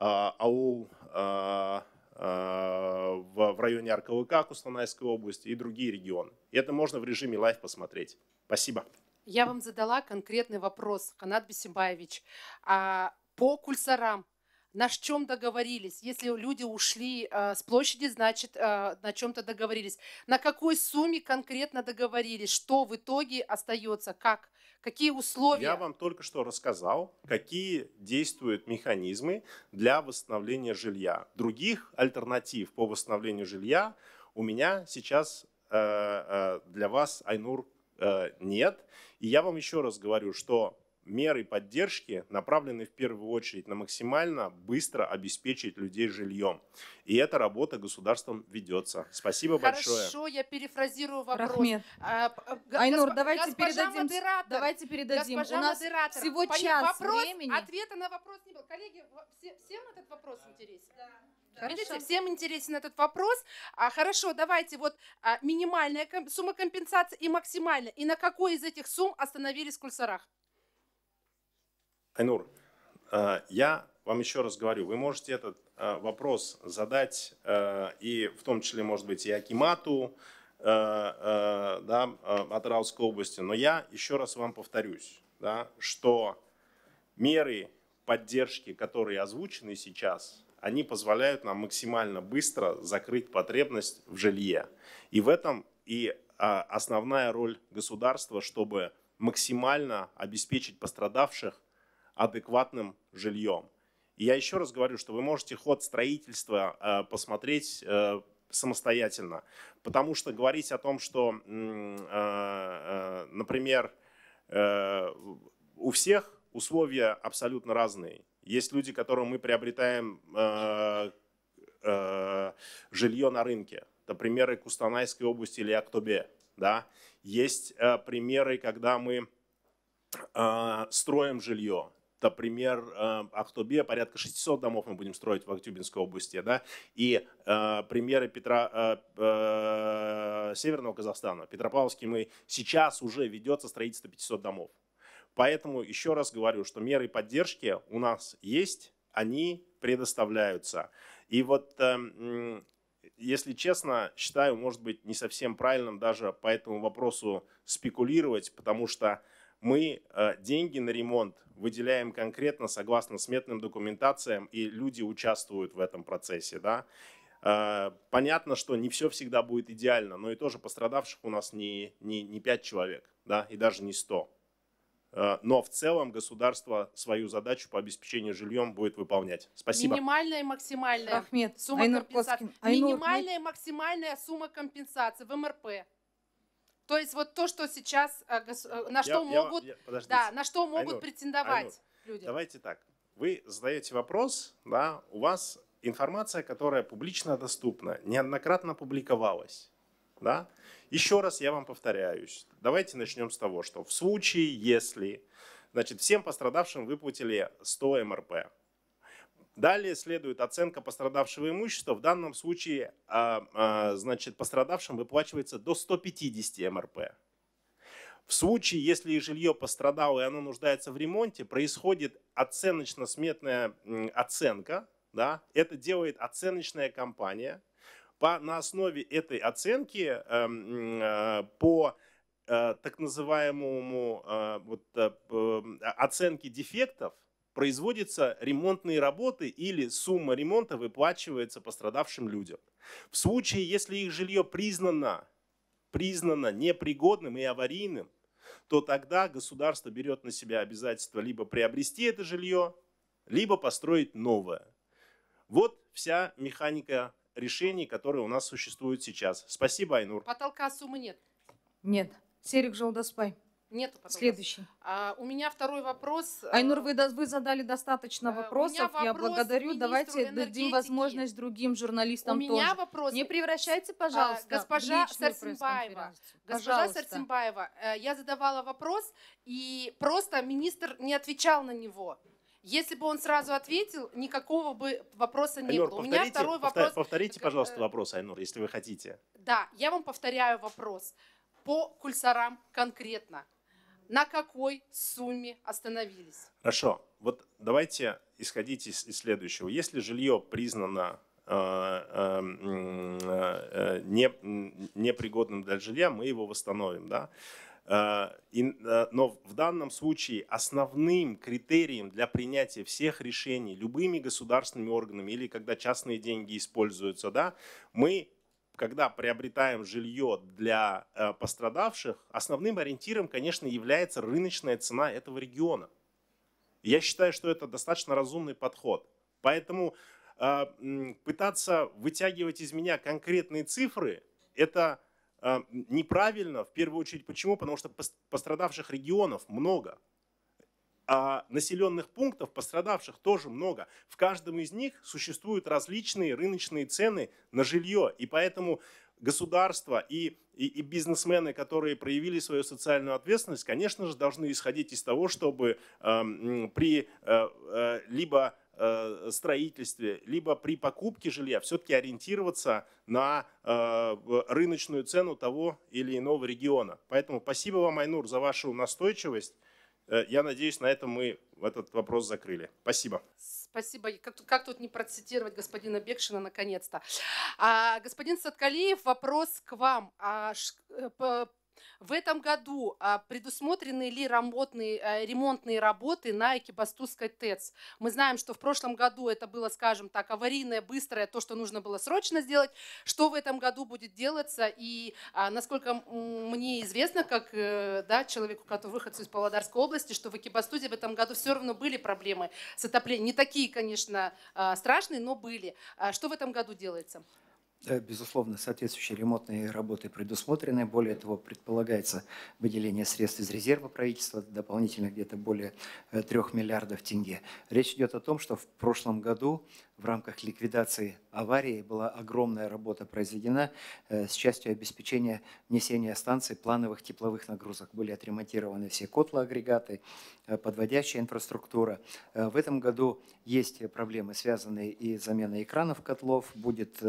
АУ, э, Э, в районе РКВК Кустанайской области и другие регионы. И это можно в режиме лайв посмотреть. Спасибо. Я вам задала конкретный вопрос, Канат Бесимбаевич. А по кульсарам на чем договорились? Если люди ушли э, с площади, значит, э, на чем-то договорились. На какой сумме конкретно договорились? Что в итоге остается? Как? какие условия. Я вам только что рассказал, какие действуют механизмы для восстановления жилья. Других альтернатив по восстановлению жилья у меня сейчас э, э для вас, Айнур, э, нет. И я вам еще раз говорю, что меры поддержки направлены в первую очередь на максимально быстро обеспечить людей жильем. И эта работа государством ведется. Спасибо Хорошо, большое. Хорошо, я перефразирую вопрос. Рахмет. А, Айнур, госп... давайте передадим. Модератор. Давайте передадим. У нас модератор. всего Пон... час вопрос, времени. Ответа на вопрос не было. Коллеги, все, всем этот вопрос интересен? Да. Видите, всем интересен этот вопрос. А, хорошо, давайте вот а, минимальная комп сумма компенсации и максимальная. И на какой из этих сумм остановились в Кульсарах? Айнур, э, я вам еще раз говорю, вы можете этот э, вопрос задать, э, и в том числе, может быть, и Акимату да, от Раутской области, но я еще раз вам повторюсь, да, что меры поддержки, которые озвучены сейчас, они позволяют нам максимально быстро закрыть потребность в жилье. И в этом и основная роль государства, чтобы максимально обеспечить пострадавших адекватным жильем. И я еще раз говорю, что вы можете ход строительства э, посмотреть э, самостоятельно, потому что говорить о том, что, э, например, у всех условия абсолютно разные. Есть люди, которым мы приобретаем жилье на рынке. Это примеры Кустанайской области или Актобе. Да? Есть примеры, когда мы строим жилье например, эм, а в Ахтубе порядка 600 домов мы будем строить в Актюбинской области, да, и э, примеры Петра, э, э, Северного Казахстана, Петропавловский, мы сейчас уже ведется строительство 500 домов. Поэтому еще раз говорю, что меры поддержки у нас есть, они предоставляются. И вот, эм, если честно, считаю, может быть, не совсем правильным даже по этому вопросу спекулировать, потому что мы э, деньги на ремонт выделяем конкретно согласно сметным документациям, и люди участвуют в этом процессе. Да? Э, понятно, что не все всегда будет идеально, но и тоже пострадавших у нас не, не, не 5 человек, да, и даже не 100. Э, но в целом государство свою задачу по обеспечению жильем будет выполнять. Спасибо. Минимальная и максимальная Ахмед, сумма Айнур компенсации. Айнур, Минимальная и максимальная сумма компенсации в МРП. То есть вот то, что сейчас, э, э, на что я, могут, я, я, да, на что могут Айнур, претендовать Айнур, люди. Давайте так. Вы задаете вопрос, да, у вас информация, которая публично доступна, неоднократно публиковалась. Да? Еще раз я вам повторяюсь. Давайте начнем с того, что в случае, если значит, всем пострадавшим выплатили 100 МРП, Далее следует оценка пострадавшего имущества. В данном случае а, а, значит, пострадавшим выплачивается до 150 МРП. В случае, если жилье пострадало и оно нуждается в ремонте, происходит оценочно-сметная оценка. Да? Это делает оценочная компания. По, на основе этой оценки э, э, по э, так называемому э, вот, э, э, оценке дефектов производятся ремонтные работы или сумма ремонта выплачивается пострадавшим людям. В случае, если их жилье признано, признано непригодным и аварийным, то тогда государство берет на себя обязательство либо приобрести это жилье, либо построить новое. Вот вся механика решений, которые у нас существуют сейчас. Спасибо, Айнур. Потолка суммы нет? Нет. Серик Жолдоспай. Нету потоков. Следующий. А, у меня второй вопрос. Э, Айнур, вы, вы задали достаточно э, вопросов. Вопрос Я благодарю. Давайте дадим возможность другим журналистам у меня тоже. вопрос. Не превращайте, а, пожалуйста, а, госпожа Сарсимбаева. Госпожа Сарсимбаева, э, я задавала вопрос, и просто министр не отвечал на него. Если бы он сразу ответил, никакого бы вопроса не было. У меня второй вопрос. Повторите, пожалуйста, вопрос, Айнур, если вы хотите. Да, я вам повторяю вопрос. По кульсарам конкретно на какой сумме остановились. Хорошо, вот давайте исходить из, из следующего. Если жилье признано э, э, э, непригодным для жилья, мы его восстановим. Да? Но в данном случае основным критерием для принятия всех решений любыми государственными органами или когда частные деньги используются, да, мы когда приобретаем жилье для э, пострадавших, основным ориентиром, конечно, является рыночная цена этого региона. Я считаю, что это достаточно разумный подход. Поэтому э, пытаться вытягивать из меня конкретные цифры, это э, неправильно в первую очередь. Почему? Потому что пострадавших регионов много а населенных пунктов, пострадавших тоже много. В каждом из них существуют различные рыночные цены на жилье, и поэтому государство и, и, и бизнесмены, которые проявили свою социальную ответственность, конечно же, должны исходить из того, чтобы э, при э, э, либо э, строительстве, либо при покупке жилья все-таки ориентироваться на э, рыночную цену того или иного региона. Поэтому спасибо вам, Айнур, за вашу настойчивость. Э, я надеюсь, на этом мы этот вопрос закрыли. Спасибо. Спасибо. Как, как тут не процитировать господина Бекшина наконец-то? А, господин Садкалиев, вопрос к вам. А, ш, э, по, в этом году а, предусмотрены ли ремонтные, э, ремонтные работы на Экибастузской ТЭЦ? Мы знаем, что в прошлом году это было, скажем так, аварийное, быстрое, то, что нужно было срочно сделать. Что в этом году будет делаться? И а, насколько мне известно, как э, да, человеку, который выходцу из Павлодарской области, что в Экибастузе в этом году все равно были проблемы с отоплением. Не такие, конечно, а, страшные, но были. Что в этом году делается? Э, безусловно, соответствующие ремонтные работы предусмотрены. Более того, предполагается выделение средств из резерва правительства, дополнительно где-то более 3 э, миллиардов тенге. Речь идет о том, что в прошлом году в рамках ликвидации аварии была огромная работа произведена э, с частью обеспечения внесения станции плановых тепловых нагрузок. Были отремонтированы все котлоагрегаты, э, подводящая инфраструктура. Э, в этом году есть проблемы, связанные и с заменой экранов котлов. Будет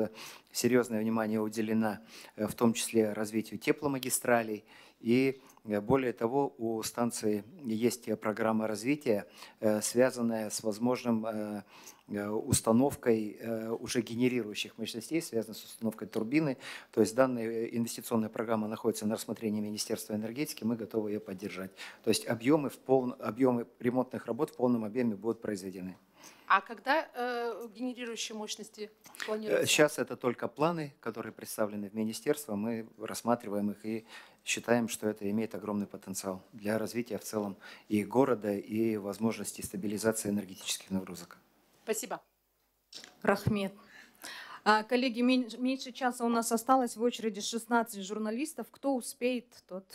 серьезное внимание уделено в том числе развитию тепломагистралей и Э, более того, у станции есть э, программа развития, э, связанная с возможным установкой уже генерирующих мощностей, связанных с установкой турбины. То есть данная инвестиционная программа находится на рассмотрении Министерства энергетики, мы готовы ее поддержать. То есть объемы, в полном объемы ремонтных работ в полном объеме будут произведены. А когда э, генерирующие мощности планируются? Сейчас э, это только планы, которые представлены в министерство. Мы рассматриваем их и считаем, что это имеет огромный потенциал для развития в целом и города, и возможности стабилизации энергетических нагрузок. Спасибо. Рахмет. А, коллеги, меньше часа у нас осталось, в очереди 16 журналистов. Кто успеет, тот.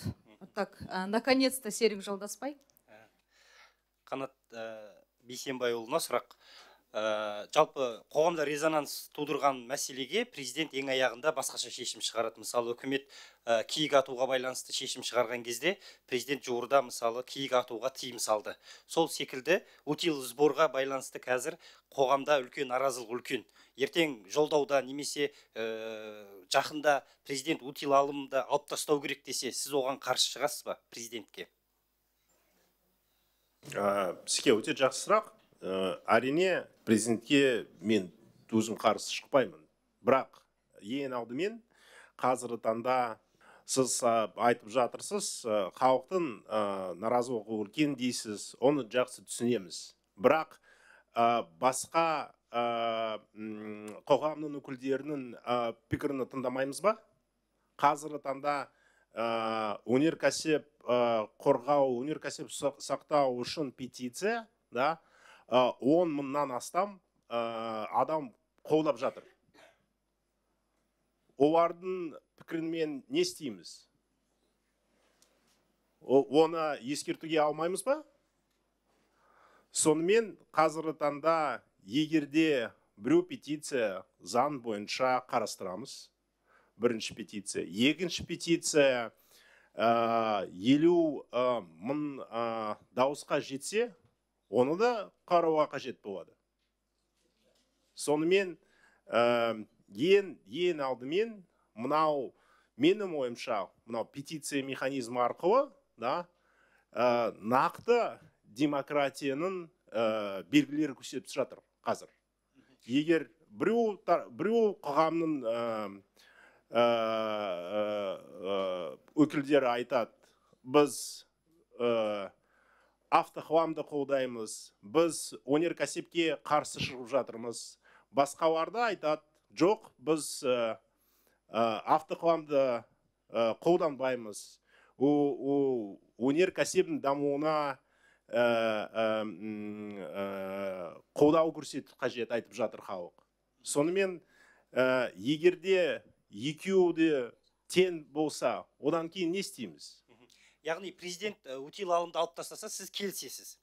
Вот так, а, наконец-то Серик Жалдаспай. Э, канат э, бейсенбайұлына сұрақ ә, жалпы қоғамда резонанс тудырған мәселеге президент ең аяғында басқаша шешім шығарады мысалы үкімет ә, киік атуға байланысты шешім шығарған кезде президент жуырда мысалы киік атуға тыйым салды сол секілді утил сборға байланысты қазір қоғамда үлкен наразылық үлкен ертең жолдауда немесе ә, жақында президент утил алымды алып тастау керек десе сіз оған қарсы шығасыз ба президентке ә, сізге өте жақсы сұрақ ә, әрине президентке мен өзім қарсы шықпаймын бірақ ең алдымен қазіргі таңда сіз айтып жатырсыз халықтың ә, наразылығы үлкен дейсіз оны жақсы түсінеміз бірақ ә, басқа ә, қоғамның өкілдерінің ә, пікірін тыңдамаймыз ба қазіргі таңда өнеркәсіп э, э, қорғау өнеркәсіп сақтау үшін петиция да э, он мыңнан астам адам қолдап жатыр олардың пікірімен не істейміз оны ескертуге алмаймыз ба сонымен қазіргі таңда егерде біреу петиция заң бойынша қарастырамыз бірінші петиция екінші петиция елу мың дауысқа жетсе оны да қарауға қажет болады сонымен ә, ең ең алдымен мынау менің ойымша мынау петиция механизмі арқылы да ә, нақты демократияның ә, белгілері көрсетіп жатыр қазір егер біреу біреу қоғамның Э, э, э, өкілдері айтады біз автохламды қолдаймыз біз өнеркәсіпке қарсы шығып жатырмыз басқаларды айтады жоқ біз автоқоғамды қолданбаймыз ол өнеркәсіптің дамуына қолдау көрсету қажет айтып жатыр халық сонымен егерде екеуі де тең болса одан кейін не істейміз яғни президент утил алымды алып тастаса сіз келісесіз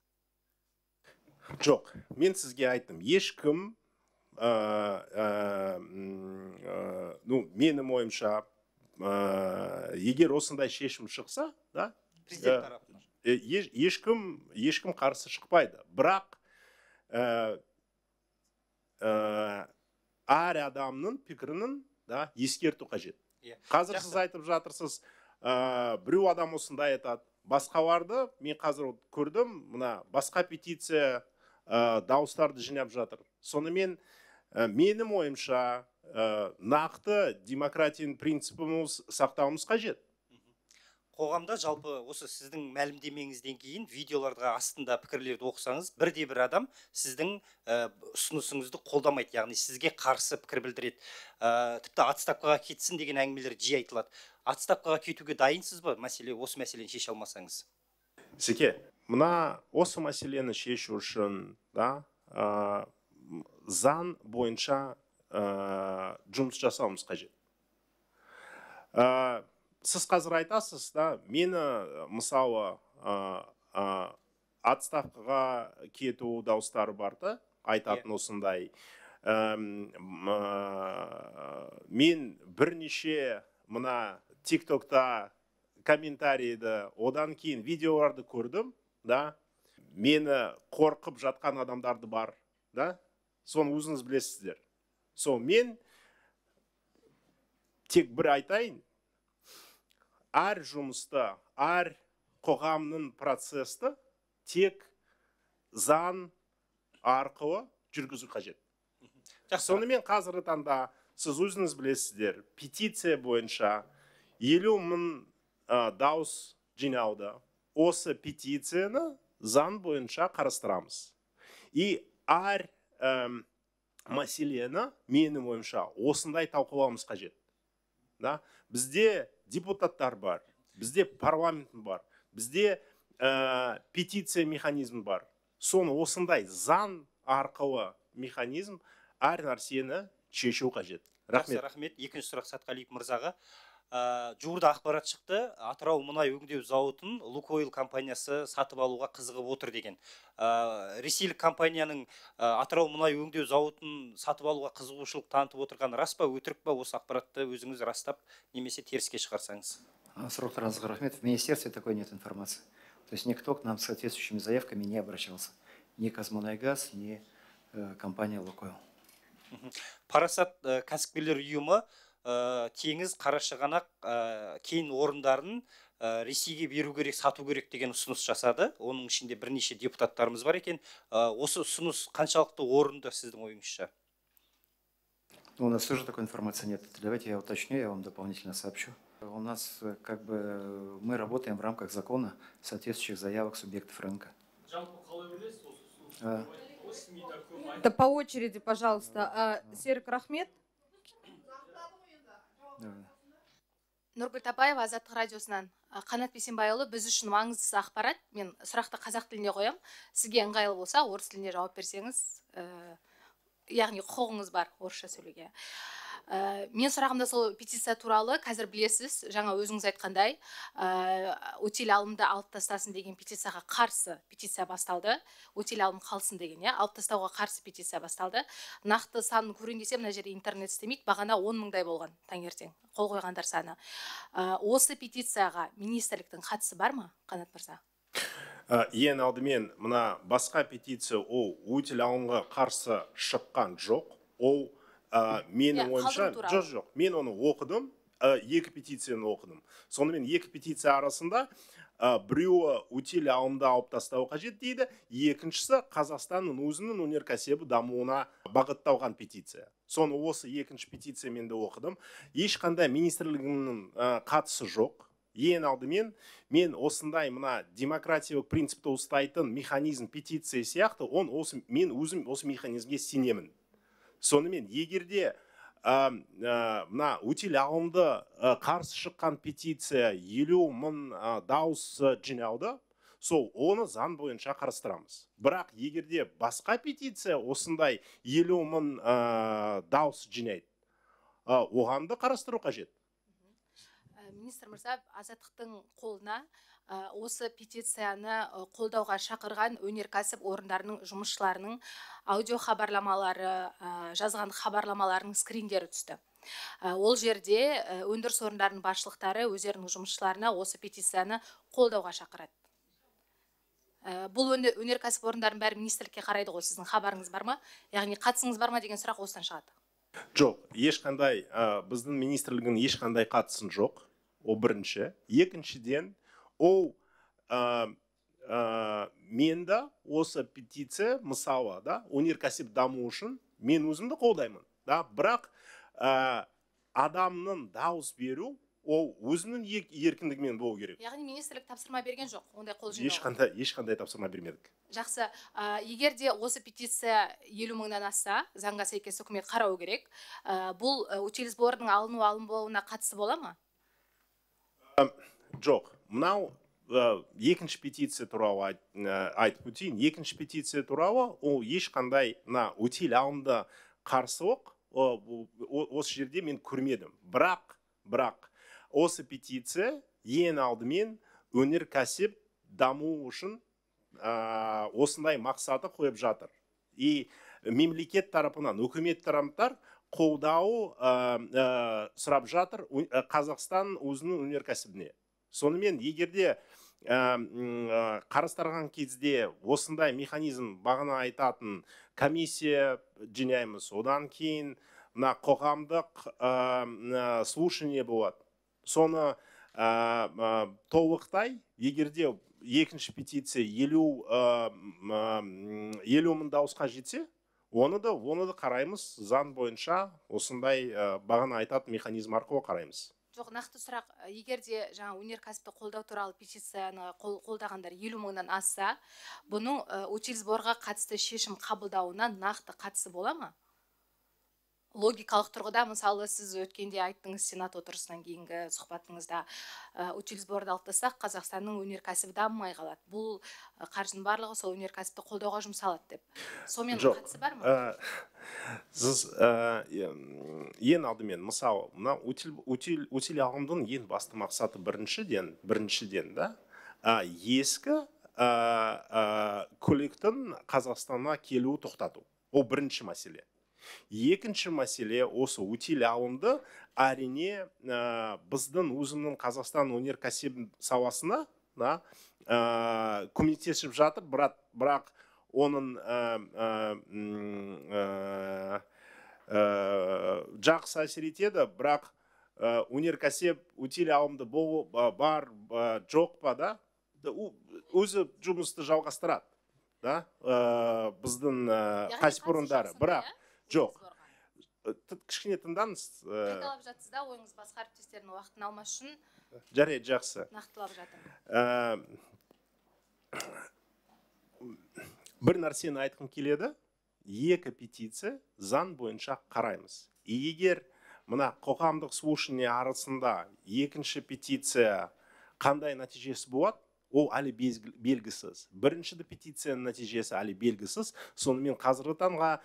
жоқ мен сізге айттым ешкім ну менің ойымша егер осындай шешім шықса да президент ешкім ешкім қарсы шықпайды бірақ әр адамның пікірінің да ескерту қажет иә, қазір сіз айтып жатырсыз ә, біреу адам осындай айтады басқаларды мен қазір көрдім мына басқа петиция ә, дауыстарды жинап жатыр сонымен ә, менің ойымша ә, нақты демократияның принципіміз сақтауымыз қажет қоғамда жалпы осы сіздің мәлімдемеңізден кейін видеоларға астында пікірлерді оқысаңыз бірде бір адам сіздің э, ұсынысыңызды қолдамайды яғни сізге қарсы пікір білдіреді ә, тіпті отставкаға кетсін деген әңгімелер жиі айтылады отставкаға кетуге дайынсыз ба мәселе осы мәселені шеше алмасаңыз Секе, мына осы мәселені шешу үшін да ә, заң бойынша ә, жұмыс жасауымыз қажет сіз қазір айтасыз да мені э, мысалы ә, ә, кету дауыстары бар да иә. айтатын осындай мен бірнеше мына тиктокта комментарийді одан кейін видеоларды көрдім да мені қорқып жатқан адамдарды бар да соны өзіңіз білесіздер сол мен тек бір айтайын әр жұмыста әр қоғамның процесті тек заң арқылы жүргізу қажет сонымен қазіргі таңда сіз өзіңіз білесіздер петиция бойынша елу мың ә, дауыс жиналды осы петицияны зан бойынша қарастырамыз и әр мәселені менің ойымша осындай талқылауымыз қажет да бізде депутаттар бар бізде парламент бар бізде ә, петиция механизм бар соны осындай зан арқылы механизм әр нәрсені шешу қажет рахмет рахмет екінші сұрақ сатқалиев мырзаға ә, жуырда ақпарат шықты атырау мұнай өңдеу зауытын лукойл компаниясы сатып алуға қызығып отыр деген ә, ресейлік компанияның ә, атырау мұнай өңдеу зауытын сатып алуға қызығушылық танытып отырғаны рас па өтірік па осы ақпаратты өзіңіз растап немесе теріске шығарсаңыз сұрақтарыңызға рахмет в министерстве такой нет информации то есть никто к нам с соответствующими заявками не обращался ни казмунайгаз ни компания лукойл парасат кәсіпкерлер ұйымы ә, э, теңіз қарашығанақ ә, э, кен орындарын ә, э, ресейге беру керек сату керек деген ұсыныс жасады оның ішінде бірнеше депутаттарымыз бар екен ә, осы ұсыныс қаншалықты орынды сіздің ойыңызша ну, у нас тоже такой информации нет давайте я уточню я вам дополнительно сообщу у нас как бы мы работаем в рамках закона соответствующих заявок субъектов рынка а? да по очереди пожалуйста а, серик рахмет нұргүл Тапаев, азаттық радиосынан қанат бейсенбайұлы біз үшін маңыздысы ақпарат мен сұрақты қазақ тіліне қоямын сізге ыңғайлы болса орыс тілінде жауап берсеңіз ә, яғни құқығыңыз бар орысша сөйлеуге ә, мен сұрағым да сол петиция туралы қазір білесіз жаңа өзіңіз айтқандай ә, э, өтел алымды алып тастасын деген петицияға қарсы петиция басталды өтел алым қалсын деген иә алып тастауға қарсы петиция басталды нақты санын көрейін десем мына жерде интернет істемейді бағана он мыңдай болған таңертең қол қойғандар саны э, осы петицияға министрліктің қатысы бар ма қанат мырза ә, ең алдымен мына басқа петиция ол өтел алымға қарсы шыққан жоқ ол ә, жоқ мен оны оқыдым ә, екі петицияны оқыдым сонымен екі петиция арасында ә, біреуі утиль алымды алып тастау қажет дейді екіншісі қазақстанның өзінің өнеркәсібі дамуына бағытталған петиция соны осы екінші петиция мен де оқыдым ешқандай министрлігінің ә, қатысы жоқ ең алдымен мен осындай мына демократиялық принципті ұстайтын механизм петиция сияқты он осы мен өзім осы механизмге сенемін сонымен егерде мына өтел ағымды қарсы шыққан петиция елу мың дауыс жинауды сол оны заң бойынша қарастырамыз бірақ егерде басқа петиция осындай елу мың дауыс жинайды оғанды қарастыру қажет э, министр мырза азаттықтың қолына Э, осы петицияны э, қолдауға шақырған өнеркәсіп орындарының жұмысшыларының аудио хабарламалары э, жазған хабарламаларының скриндері түсті ол жерде өндіріс орындарының басшылықтары өздерінің жұмысшыларына осы петицияны қолдауға шақырады бұл өнеркәсіп орындарының бәрі министрлікке қарайды ғой сіздің хабарыңыз бар ма яғни қатысыңыз бар ма деген сұрақ осыдан шығады жоқ ешқандай ә, біздің министрлігінің ешқандай қатысын жоқ ол бірінші екіншіден ол ә, осы петиция мысалы да өнеркәсіп даму үшін мен өзімді қолдаймын да бірақ адамның дауыс беру ол өзінің еркіндігімен болу керек яғни министрлік тапсырма берген жоқ ондай қол ешқандай ешқандай тапсырма бермедік жақсы ә, егер де осы петиция елу мыңнан асса заңға сәйкес үкімет қарау керек ә, бұл утилизбордың алыну алынбауына қатысы бола ма жоқ мынау э, екінші петиция туралы э, айтып өтейін екінші петиция туралы ол ешқандай мына утиль алымды қарсылық осы жерде мен көрмедім бірақ бірақ осы петиция ең алдымен өнеркәсіп даму үшін ә, осындай мақсаты қойып жатыр и мемлекет тарапынан үкімет тараптар қолдау ә, ә, сұрап жатыр Қазақстан өзінің өнеркәсібіне сонымен егерде ә, қарастырған кезде осындай механизм бағана айтатын комиссия жинаймыз одан кейін мына қоғамдық слушание болады соны толықтай егерде екінші петиция елу елу мың дауысқа жетсе оны да оны да қараймыз заң бойынша осындай бағана айтатын механизм арқылы қараймыз жоқ нақты сұрақ егер де жаңа өнеркәсіпті қолдау туралы петицияны қолдағандар елу мыңнан асса бұның учильсборға қатысты шешім қабылдауына нақты қатысы бола ма логикалық тұрғыда мысалы сіз өткенде айттыңыз сенат отырысынан кейінгі сұхбатыңызда ә, сборды алып тастақ қазақстанның өнеркәсібі дамымай қалады бұл қаржының барлығы сол өнеркәсіпті қолдауға жұмсалады деп сонымен қатысы бар ма сіз ә, ең алдымен мысалы мына утиль ең басты мақсаты біріншіден біріншіден да ә, ескі ә, көліктің қазақстанға келуі тоқтату ол бірінші мәселе екінші мәселе осы утиль алымды әрине ә, біздің өзімнің қазақстан өнеркәсіп саласына да, ә, көмектесіп жатыр бірақ, бірақ оның ә, ә, жақсы әсер етеді бірақ ә, өнеркәсіп утиль алымды бол, бар ә, жоқ па да өзі жұмысты жалғастырады да біздің ә, кәсіпорындары бірақ жоқ кішкене тыңдаңыз қайталап жатсыз да ойыңыз басқа әріптестердің уақытын алмас үшін жарайды жақсы нақтылап жатырмын э, бір нәрсені айтқым келеді екі петиция заң бойынша қараймыз егер мына қоғамдық слушание арысында екінші петиция қандай нәтижесі болады ол әлі белгісіз бірінші петицияның нәтижесі әлі белгісіз сонымен қазіргі таңға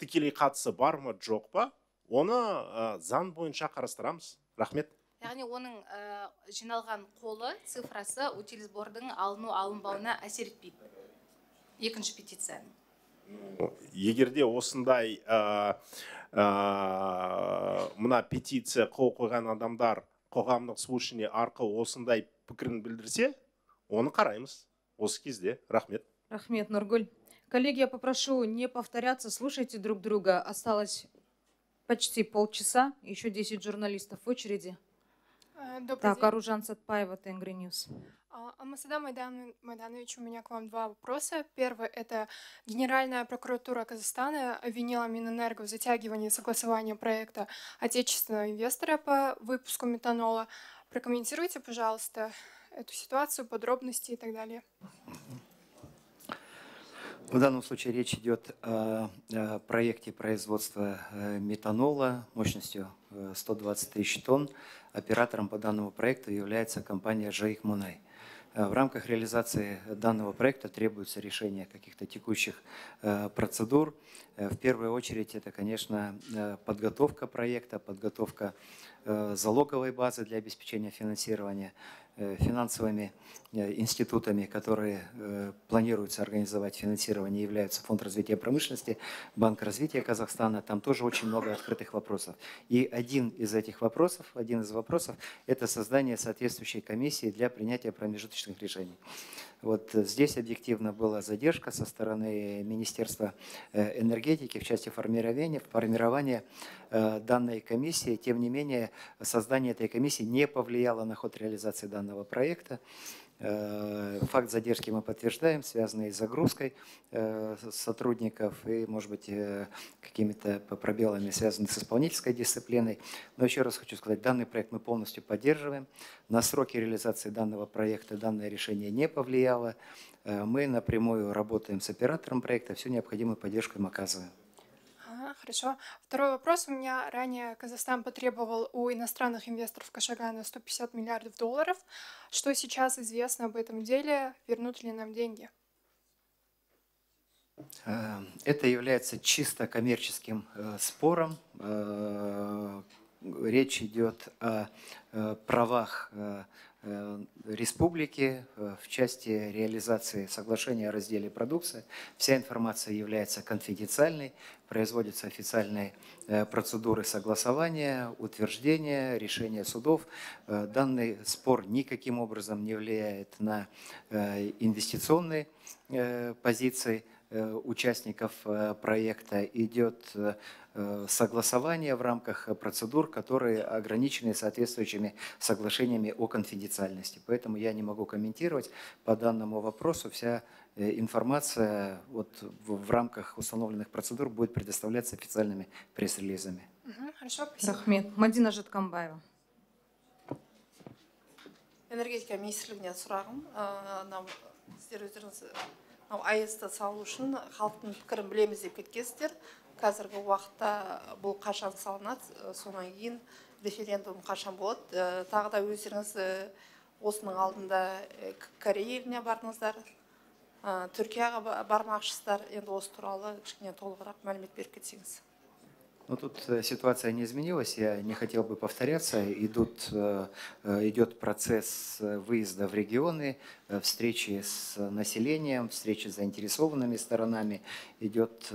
тікелей қатысы бар ма жоқ па оны ә, заң бойынша қарастырамыз рахмет яғни оның ә, жиналған қолы цифрасы утилизбордың алыну алынбауына әсер етпейді екінші петицияның егерде осындай ә, ә, мына петиция қол қойған адамдар қоғамдық слушание арқылы осындай пікірін білдірсе оны қараймыз осы кезде рахмет рахмет нұргүл Коллеги, я попрошу не повторяться, слушайте друг друга. Осталось почти полчаса, еще 10 журналистов в очереди. Э, добрый так, день. Аружан Сатпаева, Тенгри Ньюс. Амасада Майданович, у меня к вам два вопроса. Первый – это Генеральная прокуратура Казахстана обвинила Минэнерго в затягивании согласования проекта отечественного инвестора по выпуску метанола. Прокомментируйте, пожалуйста, эту ситуацию, подробности и так далее. В данном случае речь идет о проекте производства э, метанола мощностью 120 тысяч тонн. Оператором по данному проекту является компания «Жаих Мунай». Э, в рамках реализации данного проекта требуется решение каких-то текущих э, процедур. В первую очередь это, конечно, подготовка проекта, подготовка залоговой базы для обеспечения финансирования финансовыми Э, институтами, которые э, планируется организовать финансирование, являются Фонд развития промышленности, Банк развития Казахстана. Там тоже очень много открытых вопросов. И один из этих вопросов, один из вопросов, это создание соответствующей комиссии для принятия промежуточных решений. Вот здесь объективно была задержка со стороны Министерства э, энергетики в части формирования, формирования данной комиссии. Тем не менее, создание этой комиссии не повлияло на ход реализации данного проекта. Э, факт задержки мы подтверждаем, связанный с загрузкой э, сотрудников и, может быть, э, какими-то пробелами, связанными с исполнительской дисциплиной. Но еще раз хочу сказать, данный проект мы полностью поддерживаем. На сроки реализации данного проекта данное решение не повлияло. Мы напрямую работаем с оператором проекта, всю необходимую поддержку им оказываем. Хорошо. Второй вопрос. У меня ранее Казахстан потребовал у иностранных инвесторов Кашагана 150 миллиардов долларов. Что сейчас известно об этом деле? Вернут ли нам деньги? Э, это является чисто коммерческим э, спором. Э, речь идет о правах Э, республики э, в части реализации соглашения о разделе продукции. Вся информация является конфиденциальной, производятся официальные э, процедуры согласования, утверждения, решения судов. Данный спор никаким образом не влияет на инвестиционные позиции – Э, участников э, проекта, идет э, согласование в рамках процедур, которые ограничены соответствующими соглашениями о конфиденциальности. Поэтому я не могу комментировать по данному вопросу. Вся информация вот в рамках установленных процедур будет предоставляться официальными пресс-релизами. Хорошо, спасибо. Рахмет. Мадина Жаткамбаева. энергетика министрлігінен сұрағым сіздер өздеріңіз Ау айысты салу үшін халықтың пікірін білеміз деп кеткенсіздер қазіргі уақытта бұл қашан салынады сонан кейін референдум қашан болады тағы да өздеріңіз осының алдында корея еліне бардыңыздар түркияға бармақшысыздар енді осы туралы кішкене толығырақ мәлімет беріп кетсеңіз Ну, тут э, ситуация не изменилась, я не хотел бы повторяться. Идут, э, э, идет процесс выезда в регионы, встречи с населением, встречи с заинтересованными сторонами, идет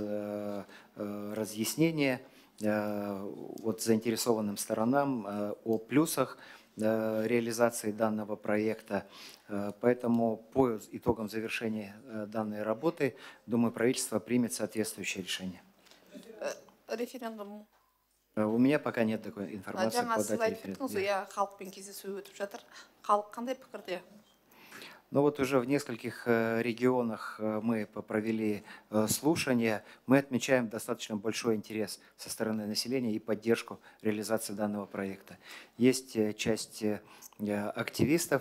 разъяснение вот заинтересованным сторонам о плюсах реализации данного проекта. Поэтому по итогам завершения данной работы, думаю, правительство примет соответствующее решение референдум э, у меня пока нет такой информации по дате жаңа сіз айтып кеттіңіз иә халықпен кездесу өтіп жатыр халық қандай пікірде но вот уже в нескольких э, регионах э, мы провели э, слушания. Мы отмечаем достаточно большой интерес со стороны населения и поддержку реализации данного проекта. Есть часть активистов,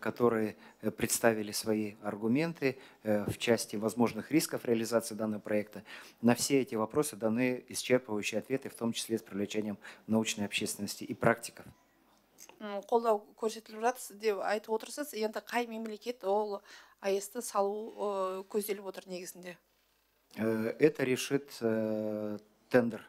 которые представили свои аргументы в части возможных рисков реализации данного проекта. На все эти вопросы даны исчерпывающие ответы, в том числе с привлечением научной общественности и практиков қолдау көрсетіліп жатыр деп айтып отырсыз енді қай мемлекет ол аэс ті салу көзделіп отыр негізінде э, это решит э, тендер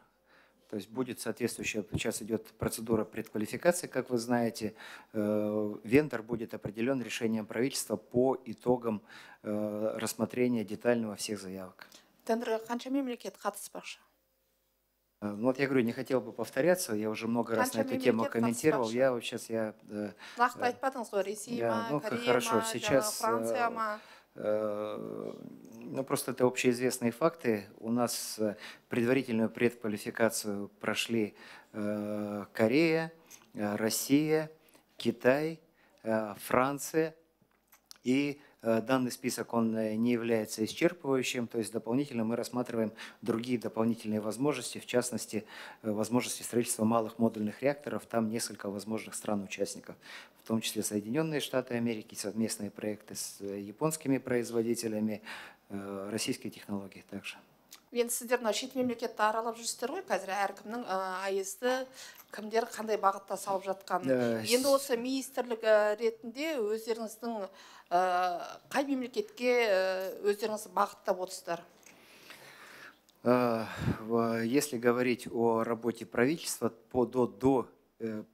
то есть будет соответствующая, сейчас идет процедура предквалификации, как вы знаете. Э, вендор будет определен решением правительства по итогам рассмотрения детального всех заявок. Тендерға қанша мемлекет қатыспақшы Э, ну, вот я говорю, не хотел бы повторяться, я уже много а раз на эту тему комментировал. Я вот сейчас я... Э, э, я ну, хорошо, сейчас... Ну, просто это общеизвестные факты. У нас предварительную предквалификацию прошли Корея, Россия, Китай, Франция и Э, данный список он э, не является исчерпывающим, то есть дополнительно мы рассматриваем другие дополнительные возможности, в частности, э, возможности строительства малых модульных реакторов. Там несколько возможных стран-участников, в том числе Соединенные Штаты Америки, совместные проекты с японскими производителями, российские технологии также енді сіздер мына шет мемлекетті аралап жүрсіздер ғой қазір әркімнің аезді кімдер қандай бағытта салып жатқанын э, енді осы министрлік э, ретінде өздеріңіздің э, қай мемлекетке өздеріңіз бағыттап отырсыздар если говорить о работе правительства по, до, до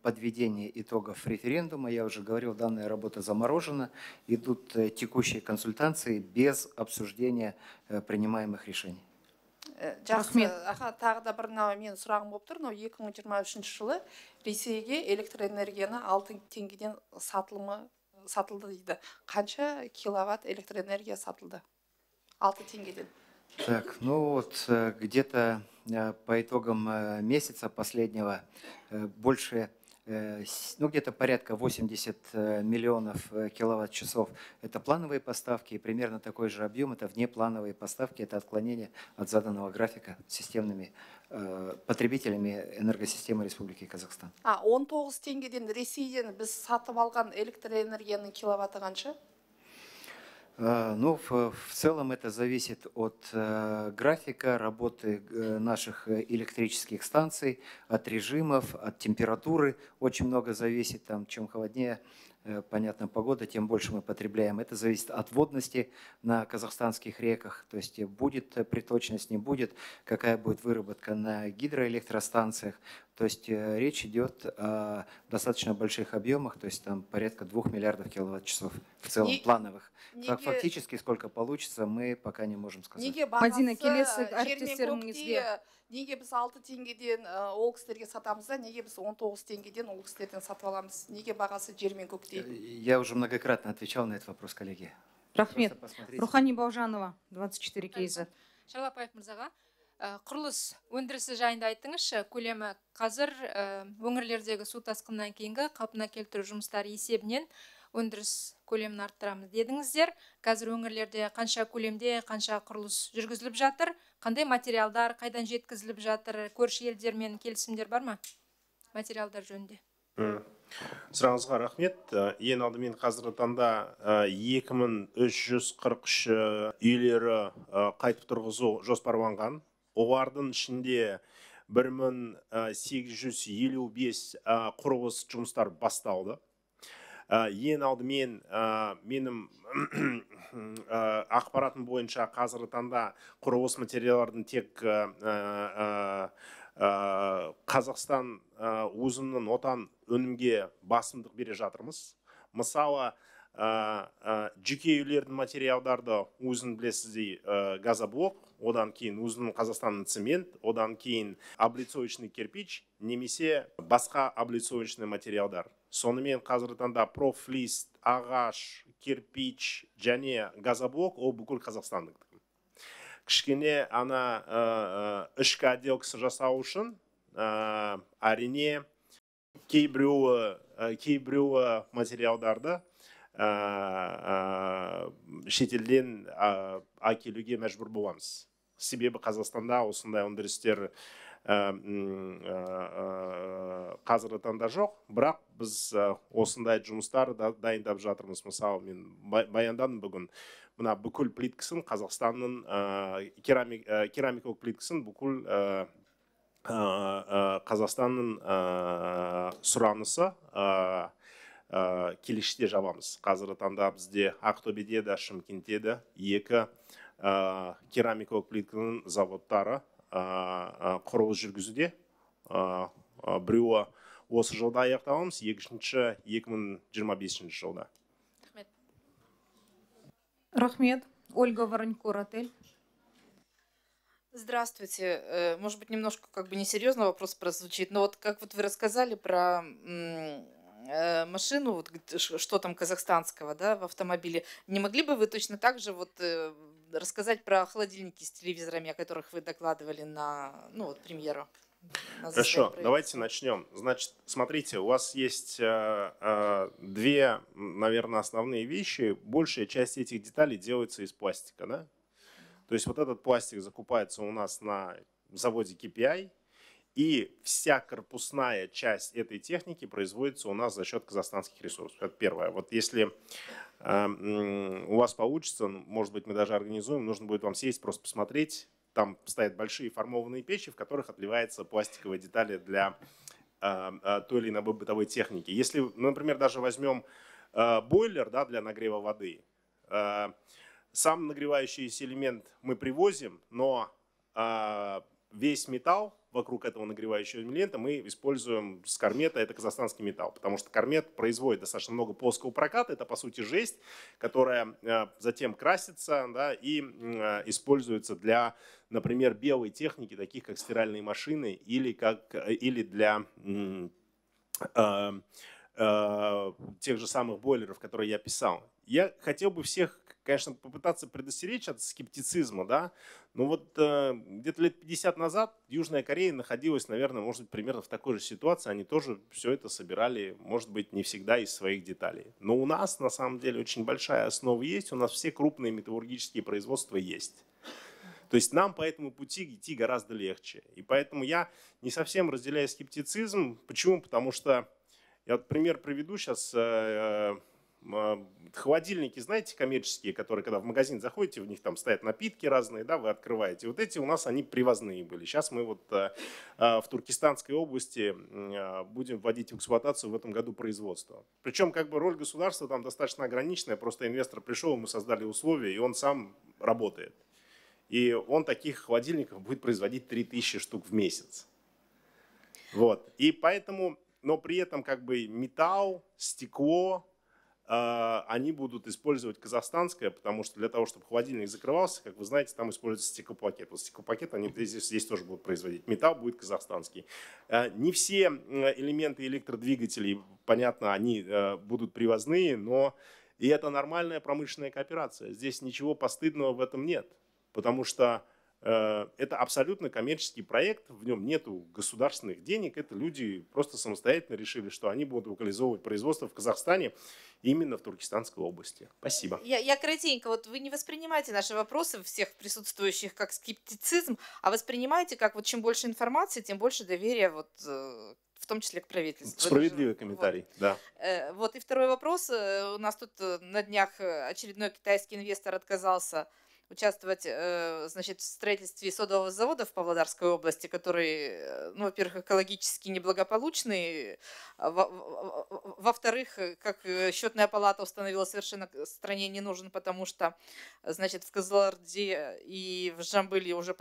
подведения итогов референдума, я уже говорил, данная работа заморожена, идут текущие консультации без обсуждения принимаемых решений. Э, жақсы аха тағы да бір мынау менің сұрағым болып тұр мынау екі мың жиырма үшінші жылы ресейге электр энергияны алты теңгеден сатылымы сатылды дейді қанша киловатт электроэнергия сатылды алты теңгеден так ну вот э, где то э, по итогам месяца последнего больше Э, ну, где-то порядка 80 э, миллионов э, киловатт-часов – это плановые поставки, и примерно такой же объем – это внеплановые поставки, это отклонение от заданного графика системными потребителями энергосистемы Республики Казахстан. А 19 теңгеден Ресейден біз сатып алған электр энергияның киловатты қанша? Э, ну, в, в целом это зависит от э, графика работы э, наших э, электрических станций, от режимов, от температуры. Очень много зависит, там, чем холоднее, э, понятно, погода, тем больше мы потребляем. Это зависит от водности на казахстанских реках, то есть будет приточность, не будет, какая будет выработка на гидроэлектростанциях. То есть э, речь идет о достаточно больших объемах, то есть там порядка 2 миллиардов киловатт-часов в целом и, плановых. Как фактически сколько получится, мы пока не можем сказать. Мадина келесі әріптестеріңізге э, э, я уже многократно отвечал на этот вопрос коллеги рахмет рухани баужанова 24 кейза. шарлапаев мырзаға Э, құрылыс өндірісі жайында айтыңызшы көлемі қазір э, өңірлердегі су тасқынынан кейінгі қалпына келтіру жұмыстары есебінен өндіріс көлемін арттырамыз дедіңіздер қазір өңірлерде қанша көлемде қанша құрылыс жүргізіліп жатыр қандай материалдар қайдан жеткізіліп жатыр көрші елдермен келісімдер бар ма материалдар жөнінде сұрағыңызға рахмет э, ең алдымен қазіргі таңда екі мың үш жүз қырық үш үйлері қайтып тұрғызу жоспарланған олардың ішінде бір құрылыс жұмыстар басталды ең алдымен менің ақпаратым бойынша қазіргі таңда құрылыс материалдардың тек қазақстан өзінің отан өнімге басымдық бере жатырмыз мысалы Э, э, жеке үйлердің материалдарды өзін білесіздей э, газоблок одан кейін өзінің қазақстанның цемент одан кейін облицовочный кирпич немесе басқа облицовочный материалдар сонымен қазіргі таңда профлист ағаш кирпич және газоблок ол бүкіл қазақстандық кішкене ана ішкі отделкасы жасау үшін ә, әрине кейбіреуі ә, кейбіреуі материалдарды шетелден әкелуге мәжбүр боламыз себебі қазақстанда осындай өндірістер қазіргі таңда жоқ бірақ біз осындай жұмыстар да дайындап жатырмыз мысалы мен баяндадым бүгін мына бүкіл плиткасын қазақстанның керамик, керамикалық плиткасын бүкіл қазақстанның сұранысы ә, э, келешекте жабамыз қазіргі таңда бізде ақтөбеде де шымкентте де екі ә, э, керамикалық плитканың заводтары ә, э, құрылыс жүргізуде ә, біреуі осы жылда аяқталамыз екінші 2025 жылда рахмет рахмет ольга воронько ротель Здравствуйте. Может быть, немножко как бы несерьезно вопрос прозвучит, но вот как вот вы рассказали про Э, машину, вот, что там казахстанского, да, в автомобиле. Не могли бы вы точно так же вот э, рассказать про холодильники с телевизорами, о которых вы докладывали на, ну, вот, премьеру? Хорошо, давайте начнем. Значит, смотрите, у вас есть э, э, две, наверное, основные вещи. Большая часть этих деталей делается из пластика, да? То есть вот этот пластик закупается у нас на заводе KPI, и вся корпусная часть этой техники производится у нас за счет казахстанских ресурсов. Это первое. Вот если э, у вас получится, ну, может быть, мы даже организуем, нужно будет вам сесть, просто посмотреть. Там стоят большие формованные печи, в которых отливается пластиковые детали для э, э, той или иной бытовой техники. Если, например, даже возьмем э, бойлер да, для нагрева воды, э, сам нагревающийся элемент мы привозим, но э, весь металл вокруг этого нагревающего элемента мы используем с Кармета, это казахстанский металл, потому что Кармет производит достаточно много плоского проката, это по сути жесть, которая э, затем красится да, и э, используется для, например, белой техники, таких как стиральные машины или, как, э, или для э, э, тех же самых бойлеров, которые я писал. Я хотел бы всех конечно, попытаться предостеречь от скептицизма, да, но вот э, где-то лет 50 назад Южная Корея находилась, наверное, может быть, примерно в такой же ситуации. Они тоже все это собирали, может быть, не всегда из своих деталей. Но у нас, на самом деле, очень большая основа есть. У нас все крупные металлургические производства есть. То есть нам по этому пути идти гораздо легче. И поэтому я не совсем разделяю скептицизм. Почему? Потому что я вот пример приведу сейчас. Э, э Э, холодильники, знаете, коммерческие, которые, когда в магазин заходите, в них там стоят напитки разные, да, вы открываете. Вот эти у нас, они привозные были. Сейчас мы вот э, э, в Туркестанской области будем вводить в эксплуатацию в этом году производство. Причем как бы роль государства там достаточно ограниченная, просто инвестор пришел, мы создали условия, и он сам работает. И он таких холодильников будет производить 3000 штук в месяц. Вот. И поэтому, но при этом как бы металл, стекло, а, они будут использовать казахстанское, потому что для того, чтобы холодильник закрывался, как вы знаете, там используется стеклопакет. Вот стеклопакет они здесь, здесь тоже будут производить. Металл будет казахстанский. А, не все элементы электродвигателей, понятно, они а, будут привозные, но и это нормальная промышленная кооперация. Здесь ничего постыдного в этом нет, потому что Э, это абсолютно коммерческий проект, в нем нету государственных денег, это люди просто самостоятельно решили, что они будут локализовывать производство в Казахстане именно в Туркестанской области. Спасибо. Я, я коротенько, вот вы не воспринимаете наши вопросы всех присутствующих как скептицизм, а воспринимаете как вот чем больше информации, тем больше доверия вот э, в том числе к правительству. Справедливый комментарий, вот. да. Э, вот и второй вопрос. У нас тут на днях очередной китайский инвестор отказался участвовать э, значит, в строительстве содового завода в Павлодарской области, который, э, ну, во-первых, экологически неблагополучный, а, во-вторых, как э, счетная палата установила, совершенно стране не нужен, потому что, значит, в Кызыларде и в Жамбыле уже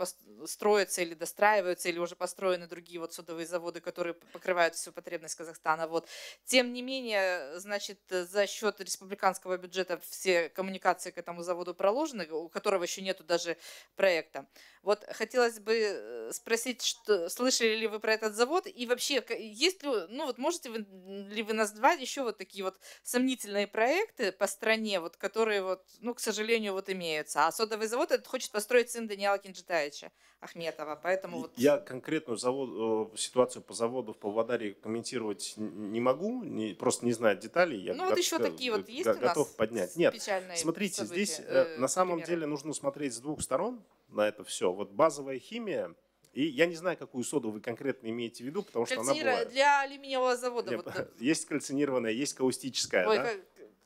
строятся или достраиваются, или уже построены другие вот содовые заводы, которые покрывают всю потребность Казахстана. Вот. Тем не менее, значит, за счет республиканского бюджета все коммуникации к этому заводу проложены, у которых которого еще нету даже проекта. Вот хотелось бы э, спросить, что, слышали ли вы про этот завод и вообще есть ли, ну вот можете ли вы назвать еще вот такие вот сомнительные проекты по стране, вот которые вот, ну, к сожалению, вот имеются. А содовый завод этот хочет построить сын Даниила Кинджитаевича Ахметова, поэтому вот... Я конкретную завод, э, ситуацию по заводу в Павлодаре комментировать не могу, не, просто не знаю деталей. Я ну вот еще такие вот есть готов у нас поднять. Нет, смотрите, события, здесь э, э, на самом примеры. деле нужно нужно смотреть с двух сторон на это все. Вот базовая химия, и я не знаю, какую соду вы конкретно имеете в виду, потому что Кальцинир... она бывает. Для алюминиевого завода. Для... Вот, есть кальцинированная, есть каустическая. Ой, да?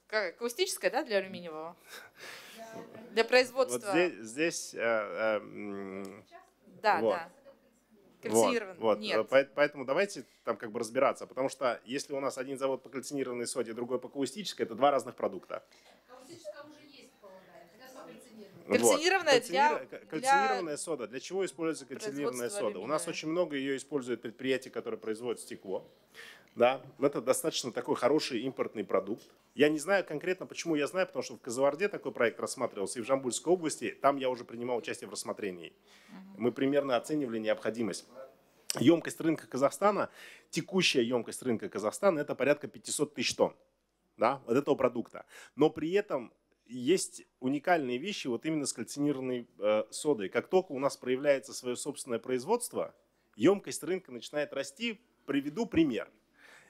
как... каустическая, да, для алюминиевого? Для, для производства. Вот здесь... здесь э, э, да, вот. да. Кальцинированный. Вот, вот. Нет. Поэтому давайте там как бы разбираться, потому что если у нас один завод по кальцинированной соде, другой по каустической, это два разных продукта. Кальцинированная, вот. для, кальцинированная для... сода. Для чего используется кальцинированная сода? Алюминия. У нас очень много ее используют предприятия, которые производят стекло. Да, это достаточно такой хороший импортный продукт. Я не знаю конкретно, почему я знаю, потому что в Казаварде такой проект рассматривался, и в Жамбульской области, там я уже принимал участие в рассмотрении. Мы примерно оценивали необходимость. Емкость рынка Казахстана, текущая емкость рынка Казахстана, это порядка 500 тысяч тонн да, вот этого продукта. Но при этом есть уникальные вещи вот именно с кальцинированной э, содой. Как только у нас проявляется свое собственное производство, емкость рынка начинает расти. Приведу пример.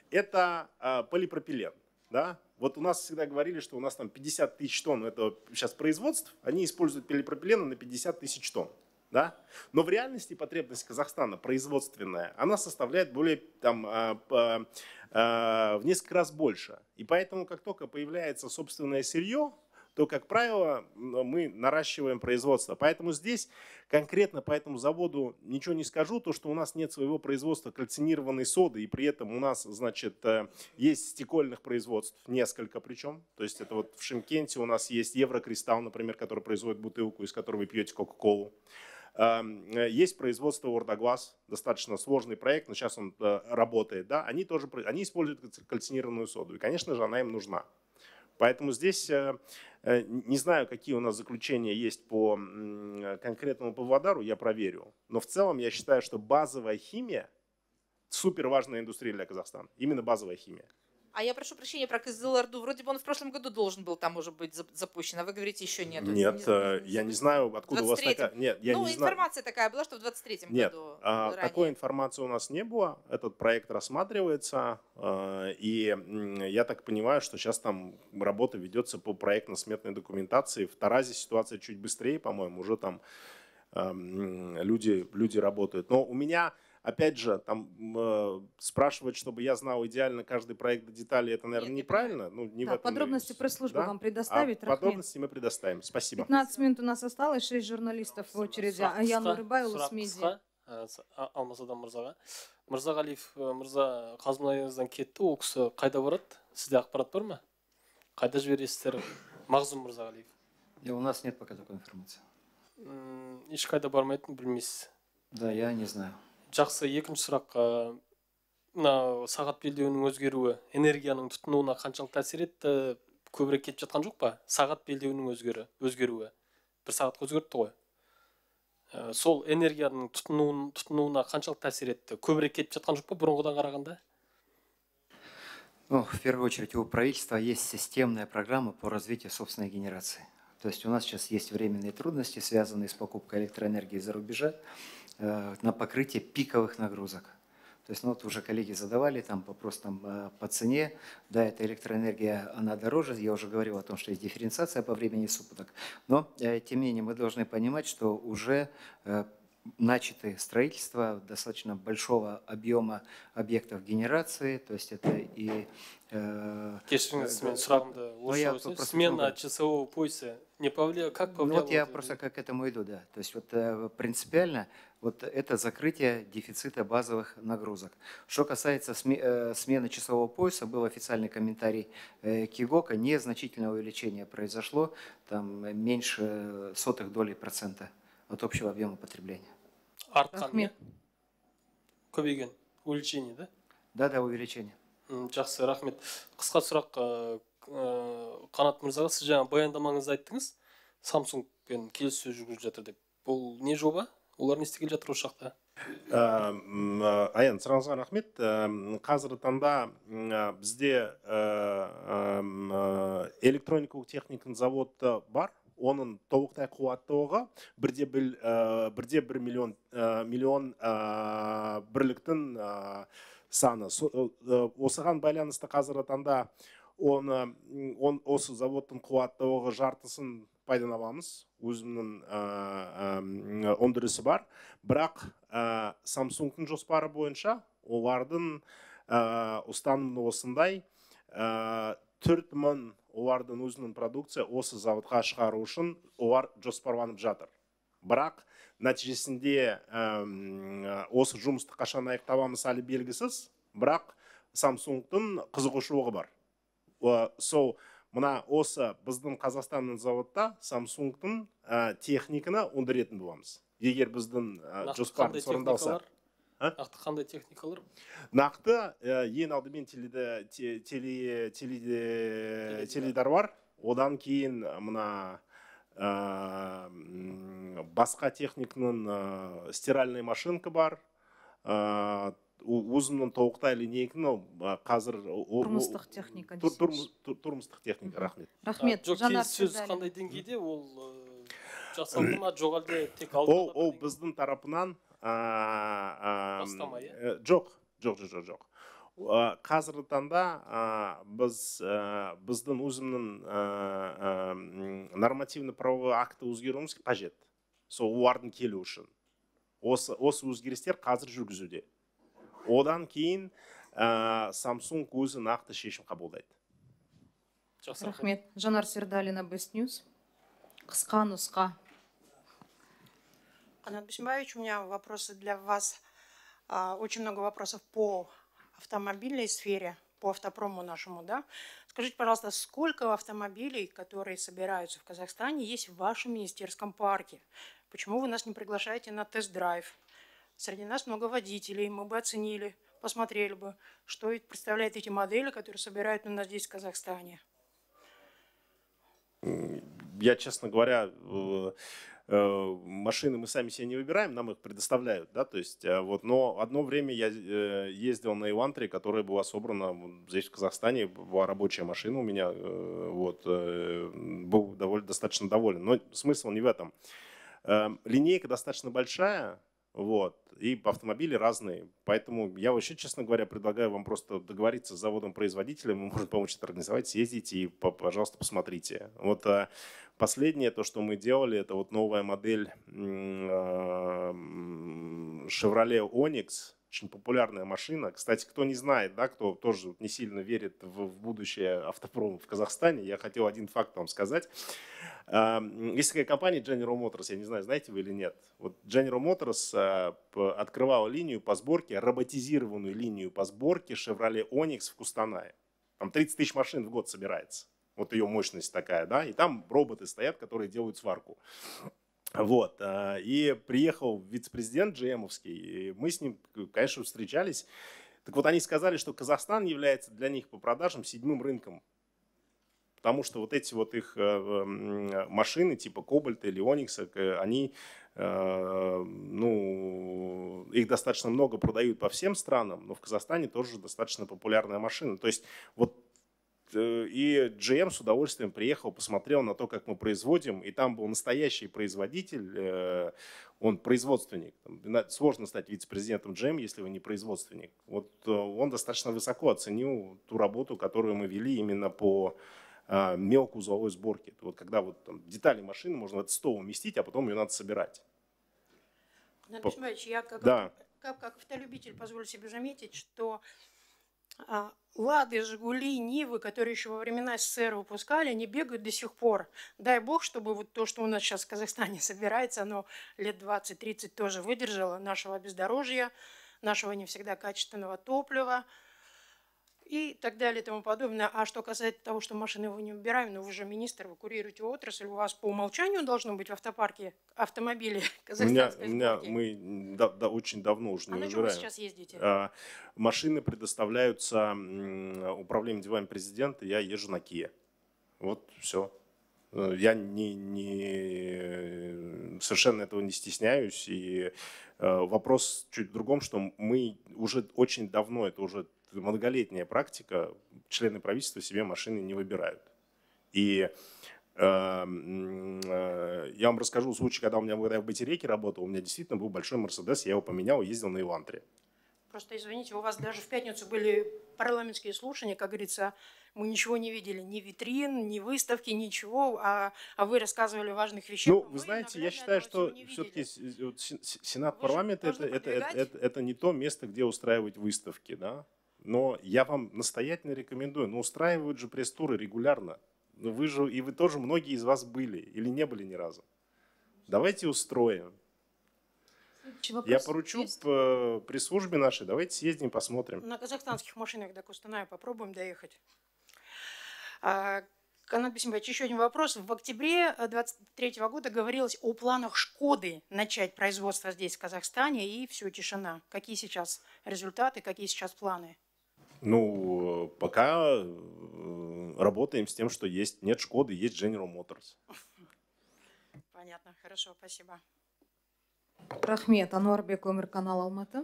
Это э, полипропилен. Да? Вот у нас всегда говорили, что у нас там 50 тысяч тонн этого сейчас производств, они используют полипропилен на 50 тысяч тонн. Да? Но в реальности потребность Казахстана производственная, она составляет более там, а, а, в несколько раз больше. И поэтому, как только появляется собственное сырье, то, как правило, мы наращиваем производство. Поэтому здесь конкретно по этому заводу ничего не скажу, то, что у нас нет своего производства кальцинированной соды, и при этом у нас, значит, э, есть стекольных производств, несколько причем. То есть это вот в Шимкенте у нас есть Еврокристалл, например, который производит бутылку, из которой вы пьете Кока-Колу. Эм, э, есть производство Ордоглаз, достаточно сложный проект, но сейчас он э, работает. Да? Они тоже они используют кальцинированную соду, и, конечно же, она им нужна. Поэтому здесь Э, не знаю, какие у нас заключения есть по э, конкретному по Павлодару, я проверю. Но в целом я считаю, что базовая химия – супер важная индустрия для Казахстана. Именно базовая химия. А я прошу прощения про КЗЛРДУ. Вроде бы он в прошлом году должен был там уже быть запущен, а вы говорите, еще нет. Нет, не, знаю, э, я не знаю, откуда у вас такая... Нет, я ну, не информация знаю. такая была, что в 23-м нет, году. Нет, а, такой информации у нас не было. Этот проект рассматривается, э, и я так понимаю, что сейчас там работа ведется по проектно-сметной документации. В Таразе ситуация чуть быстрее, по-моему, уже там эм, люди, люди работают. Но у меня Опять же, там э, спрашивать, чтобы я знал идеально каждый проект до деталей, это, наверное, Нет. неправильно. Ну, не да, в этом подробности пресс-служба да? вам предоставит. А подробности мы предоставим. Спасибо. 15 минут у нас осталось, 6 журналистов в очереди. Аян Нурыбайұлы с медиа. Э, алмазадан мырзаға мырзағалиев э, мырза қазмұнайыңыздан кетті ол кісі қайда барады сізде ақпарат бар ма қайда жібересіздер мағзұм мырзағалиев я у нас нет пока такой информации ешқайда бармайтынын білмейсіз да я не знаю жақсы екінші сұрақ мына сағат белдеуінің өзгеруі энергияның тұтынуына қаншалықты әсер етті көбірек кетіп жатқан жоқ па сағат белдеуінің өзгері өзгеруі бір сағатқа өзгертті ғой ә, сол энергияның тұтынуын, тұтынуына қаншалықты әсер етті көбірек кетіп жатқан жоқ па бұрынғыдан қарағанда ну, в первую очередь у правительства есть системная программа по развитию собственной генерации То есть у нас сейчас есть временные трудности, связанные с покупкой электроэнергии за рубежа э, на покрытие пиковых нагрузок. То есть, ну вот уже коллеги задавали там вопрос там, э, по цене. Да, эта электроэнергия, она дороже. Я уже говорил о том, что есть дифференциация по времени суток. Но, э, тем не менее, мы должны понимать, что уже начаты строительство достаточно большого объема объектов генерации, то есть это и... Э, Кешкин срамда лучшего, смена часового пояса не повлияла, как повлияло? Ну, вот я просто как к этому иду, да. То есть вот э, принципиально вот это закрытие дефицита базовых нагрузок. Что касается э, смены часового пояса, был официальный комментарий э, Кигока, незначительное увеличение произошло, там меньше сотых долей процента. от общего объема потребления. артқан иә көбейген увеличение да да да увеличение жақсы рахмет қысқа сұрақ э, э, қанат мырзаға сіз жаңа баяндамаңызда айттыңыз самсунгпен келіссөз жүргізіп жатыр деп бұл не жоба олар не істеп жатыр осы э, аян сұрағыңызға рахмет қазіргі таңда бізде электроникалық техниканың заводы бар оның толықтай қуаттылығы бірде бір, ә, э, бірде бір миллион ә, миллион э, бірліктің саны осыған байланысты қазіргі таңда оны он, осы заводтың қуаттылығы жартысын пайдаланамыз өзімнің өндірісі бар бірақ ә, самсунгтың жоспары бойынша олардың ә, ұстанымы осындай төрт мың олардың өзінің продукция осы зауытқа шығару үшін олар жоспарланып жатыр бірақ нәтижесінде осы жұмысты қашан аяқталамыз әлі белгісіз бірақ самсунгтың қызығушылығы бар сол мына осы біздің қазақстанның зауытта самсунгтың ә, техниканы өндіретін боламыз егер біздің ә, нақты қандай техникалар нақты э, ең алдымен теледидар бар одан кейін э, мына э, басқа техниканың стиральный машинка бар өзімнің толықтай линейканы қазір тұрмыстық техника тұрмыстық техника рахмет рахмет келіссөз қандай деңгейде ол жасалды ма жоқ әлде тек ол біздің тарапынан бастама э, жоқ жоқ жоқ жоқ қазіргі таңда біз э, біздің өзімнің э, нормативно правовой акті өзгеруіміз қажет сол олардың келу үшін осы осы өзгерістер қазір жүргізуде одан кейін ә, самсунг өзі нақты шешім қабылдайды рахмет жанар сердалина бест ньюс қысқа нұсқа Анат Бесимбаевич, у меня вопросы для вас. А, очень много вопросов по автомобильной сфере, по автопрому нашему, да? Скажите, пожалуйста, сколько автомобилей, которые собираются в Казахстане, есть в вашем министерском парке? Почему вы нас не приглашаете на тест-драйв? Среди нас много водителей, мы бы оценили, посмотрели бы, что представляют эти модели, которые собирают у нас здесь, в Казахстане. Я, честно говоря, э, Э, машины мы сами себе не выбираем, нам их предоставляют, да, то есть э, вот, но одно время я э, ездил на Ивантре, которая была собрана здесь в Казахстане, была рабочая машина у меня, вот, был довольно, достаточно доволен, но смысл не в этом. Эм, линейка достаточно большая, вот. И автомобили разные. Поэтому я вообще, честно говоря, предлагаю вам просто договориться с заводом-производителем. мы можем помочь это организовать. Съездите и, пожалуйста, посмотрите. Вот Последнее, то, что мы делали, это вот новая модель а, Chevrolet Onix, очень популярная машина. Кстати, кто не знает, да, кто тоже не сильно верит в, будущее автопрома в Казахстане, я хотел один факт вам сказать. А, есть такая компания General Motors, я не знаю, знаете вы или нет. Вот General Motors а, открывала линию по сборке, роботизированную линию по сборке Chevrolet Onix в Кустанае. Там 30 тысяч машин в год собирается. Вот ее мощность такая, да, и там роботы стоят, которые делают сварку. Вот, а, и приехал вице-президент Джемовский, и мы с ним, конечно, встречались. Так вот, они сказали, что Казахстан является для них по продажам седьмым рынком потому что вот эти вот их э, э, машины типа Кобальта или Оникса, они, э, ну, их достаточно много продают по всем странам, но в Казахстане тоже достаточно популярная машина. То есть вот Э, и GM с удовольствием приехал, посмотрел на то, как мы производим, и там был настоящий производитель, э, он производственник. Сложно стать вице-президентом GM, если вы не производственник. Вот э, он достаточно высоко оценил ту работу, которую мы вели именно по а, мелкоузловой сборке. Вот когда вот там детали машины можно в стол уместить, а потом ее надо собирать. Надо понимать, я как, да. как, как автолюбитель позволю себе заметить, что а, лады, Жигули, Нивы, которые еще во времена СССР выпускали, они бегают до сих пор. Дай бог, чтобы вот то, что у нас сейчас в Казахстане собирается, оно лет 20-30 тоже выдержало нашего бездорожья, нашего не всегда качественного топлива, и так далее и тому подобное. А что касается того, что машины вы не убираем, но ну вы же министр, вы курируете отрасль, у вас по умолчанию должно быть в автопарке автомобили У меня, у меня мы да, да, очень давно уже а не а убираем. А на чем вы сейчас ездите? А, машины предоставляются управлением делами президента, я езжу на Кие. Вот все. Э, я не, не, совершенно этого не стесняюсь. И э, вопрос чуть в другом, что мы уже очень давно, это уже многолетняя практика, члены правительства себе машины не выбирают. И э, э, я вам расскажу случай, когда у меня, когда я в Батирейке работал, у меня действительно был большой Мерседес, я его поменял ездил на Ивантре. Просто извините, у вас даже в пятницу были парламентские слушания, как говорится, мы ничего не видели, ни витрин, ни выставки, ничего, а, а вы рассказывали важных вещей. Ну, а вы, вы знаете, я считаю, что все-таки э, Сенат парламента это, это, это, это, это не то место, где устраивать выставки, да? Но я вам настоятельно рекомендую, но ну, устраивают же пресс-туры регулярно. Ну, вы же, и вы тоже, многие из вас были или не были ни разу. Давайте устроим. Я поручу есть? Э, службе нашей, давайте съездим, посмотрим. На казахстанских машинах до Кустаная попробуем доехать. А, Канат Бесимбаевич, еще один вопрос. В октябре 2023 э, года говорилось о планах Шкоды начать производство здесь, в Казахстане, и все, тишина. Какие сейчас результаты, какие сейчас планы? Ну, пока э, работаем с тем, что есть. Нет Шкоды, есть General Motors. Понятно, хорошо, спасибо. рахмет ануарбек канал алматы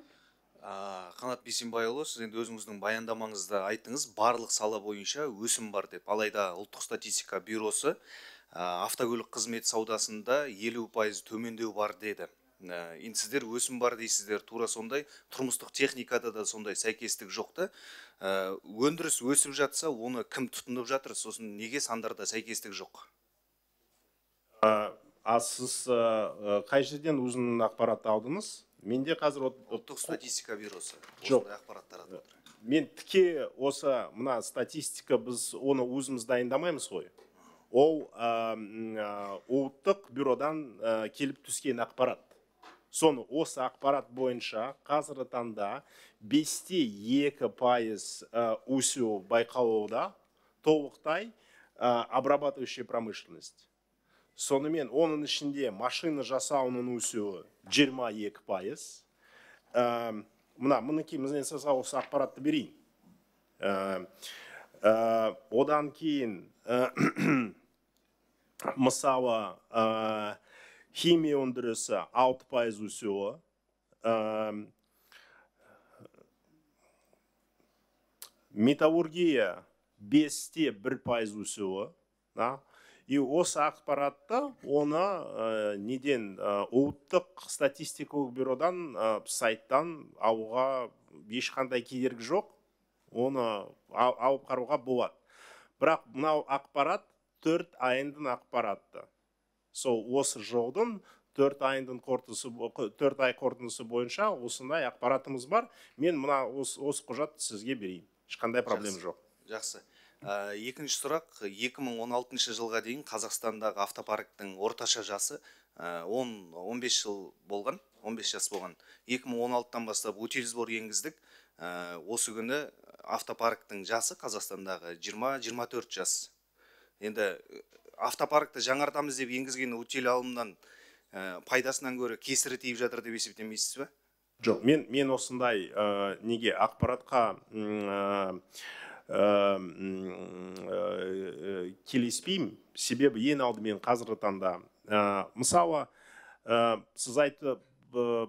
қанат бейсенбайұлы сіз енді өзіңіздің баяндамаңызда айттыңыз барлық сала бойынша өсім бар деп алайда ұлттық статистика бюросы автокөлік қызмет саудасында елу пайыз төмендеу бар деді Ә, енді сіздер өсім бар дейсіздер тура сондай тұрмыстық техникада да сондай сәйкестік жоқ та ә, өндіріс өсіп жатса оны кім тұтынып жатыр сосын неге сандарда сәйкестік жоқ ә, а сіз қай жерден өзінің ақпаратты алдыңыз менде қазір ұлттық статистика бюросы жоқ ақпарат таратып мен тіке осы мына статистика біз оны өзіміз дайындамаймыз ғой ол ұлттық бюродан келіп түскен ақпарат соны осы ақпарат бойынша қазіргі таңда бесте екі пайыз өсу э, байқалуда толықтай э, обрабатывающая промышленность сонымен оның ішінде машина жасауының өсуі 22 пайыз э, мына мінекей мен сізге осы ақпаратты берейін одан кейін мысалы химия өндірісі алты пайыз өсуі ә, металлургия те бір пайыз өсуі да? и осы ақпаратты оны ә, неден ә, ұлттық статистикалық бюродан ә, сайттан алуға ешқандай кедергі жоқ оны алып қарауға болады бірақ мынау ақпарат төрт айындың ақпараты сол осы жылдың төрт айдың қорытындысы төрт ай қорытындысы бойынша осындай ақпаратымыз бар мен мына осы, құжат құжатты сізге берейін ешқандай проблема жоқ жақсы ә, екінші сұрақ 2016 жылға дейін қазақстандағы автопарктің орташа жасы он 10-15 жыл болған 15 жас болған 2016-тан бастап утилизбор енгіздік ә, осы күні автопарктің жасы қазақстандағы 20-24 жас енді автопаркты жаңартамыз деп енгізген утиль алымнан ә, пайдасынан гөрі кесірі тиіп жатыр деп есептемейсіз ба жоқ мен мен осындай э, неге ақпаратқа ә, ә, келіспеймін себебі ең алдымен қазіргі таңда мысалы сіз айтып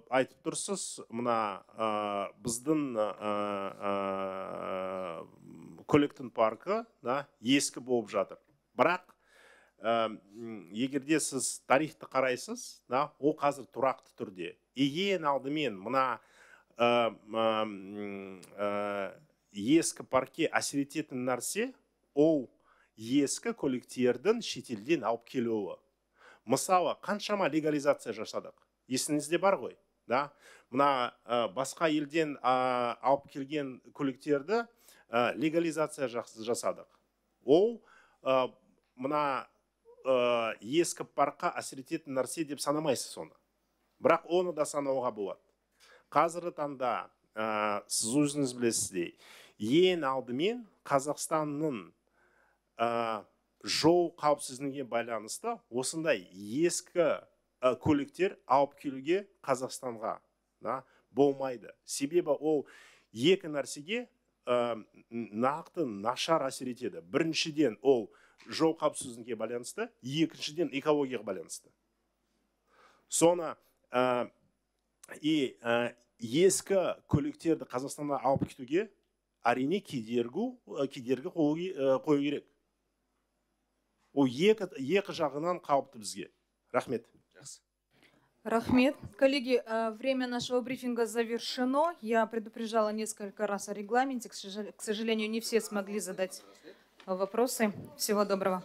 айтып тұрсыз мына біздің көліктің паркі да, ескі болып жатыр бірақ егерде сіз тарихты қарайсыз да ол қазір тұрақты түрде ең алдымен мына ә, ескі парке әсер ететін нәрсе ол ескі көліктердің шетелден алып келуі мысалы қаншама легализация жасадық есіңізде бар ғой да мына э, басқа елден ә, алып келген көліктерді ә, легализация жасадық ол мына ә, э, ескі парққа әсер ететін нәрсе деп санамайсыз соны бірақ оны да санауға болады қазіргі таңда ә, сіз өзіңіз білесіздей ең алдымен қазақстанның ә, жол қауіпсіздігіне байланысты осындай ескі ә, көліктер алып келуге қазақстанға да, болмайды себебі ол екі нәрсеге ә, нақты нашар әсер етеді біріншіден ол жол қауіпсіздігіне байланысты екіншіден экологияға байланысты соны ә, а, и ә, а, ескі көліктерді қазақстанға алып кетуге әрине кедергі а, кедергі қою керек ол екі, екі жағынан қауіпті бізге рахмет Рахмет. Коллеги, время нашего брифинга завершено. Я предупреждала несколько раз о регламенте. К сожалению, не все смогли задать вопросы. Всего доброго.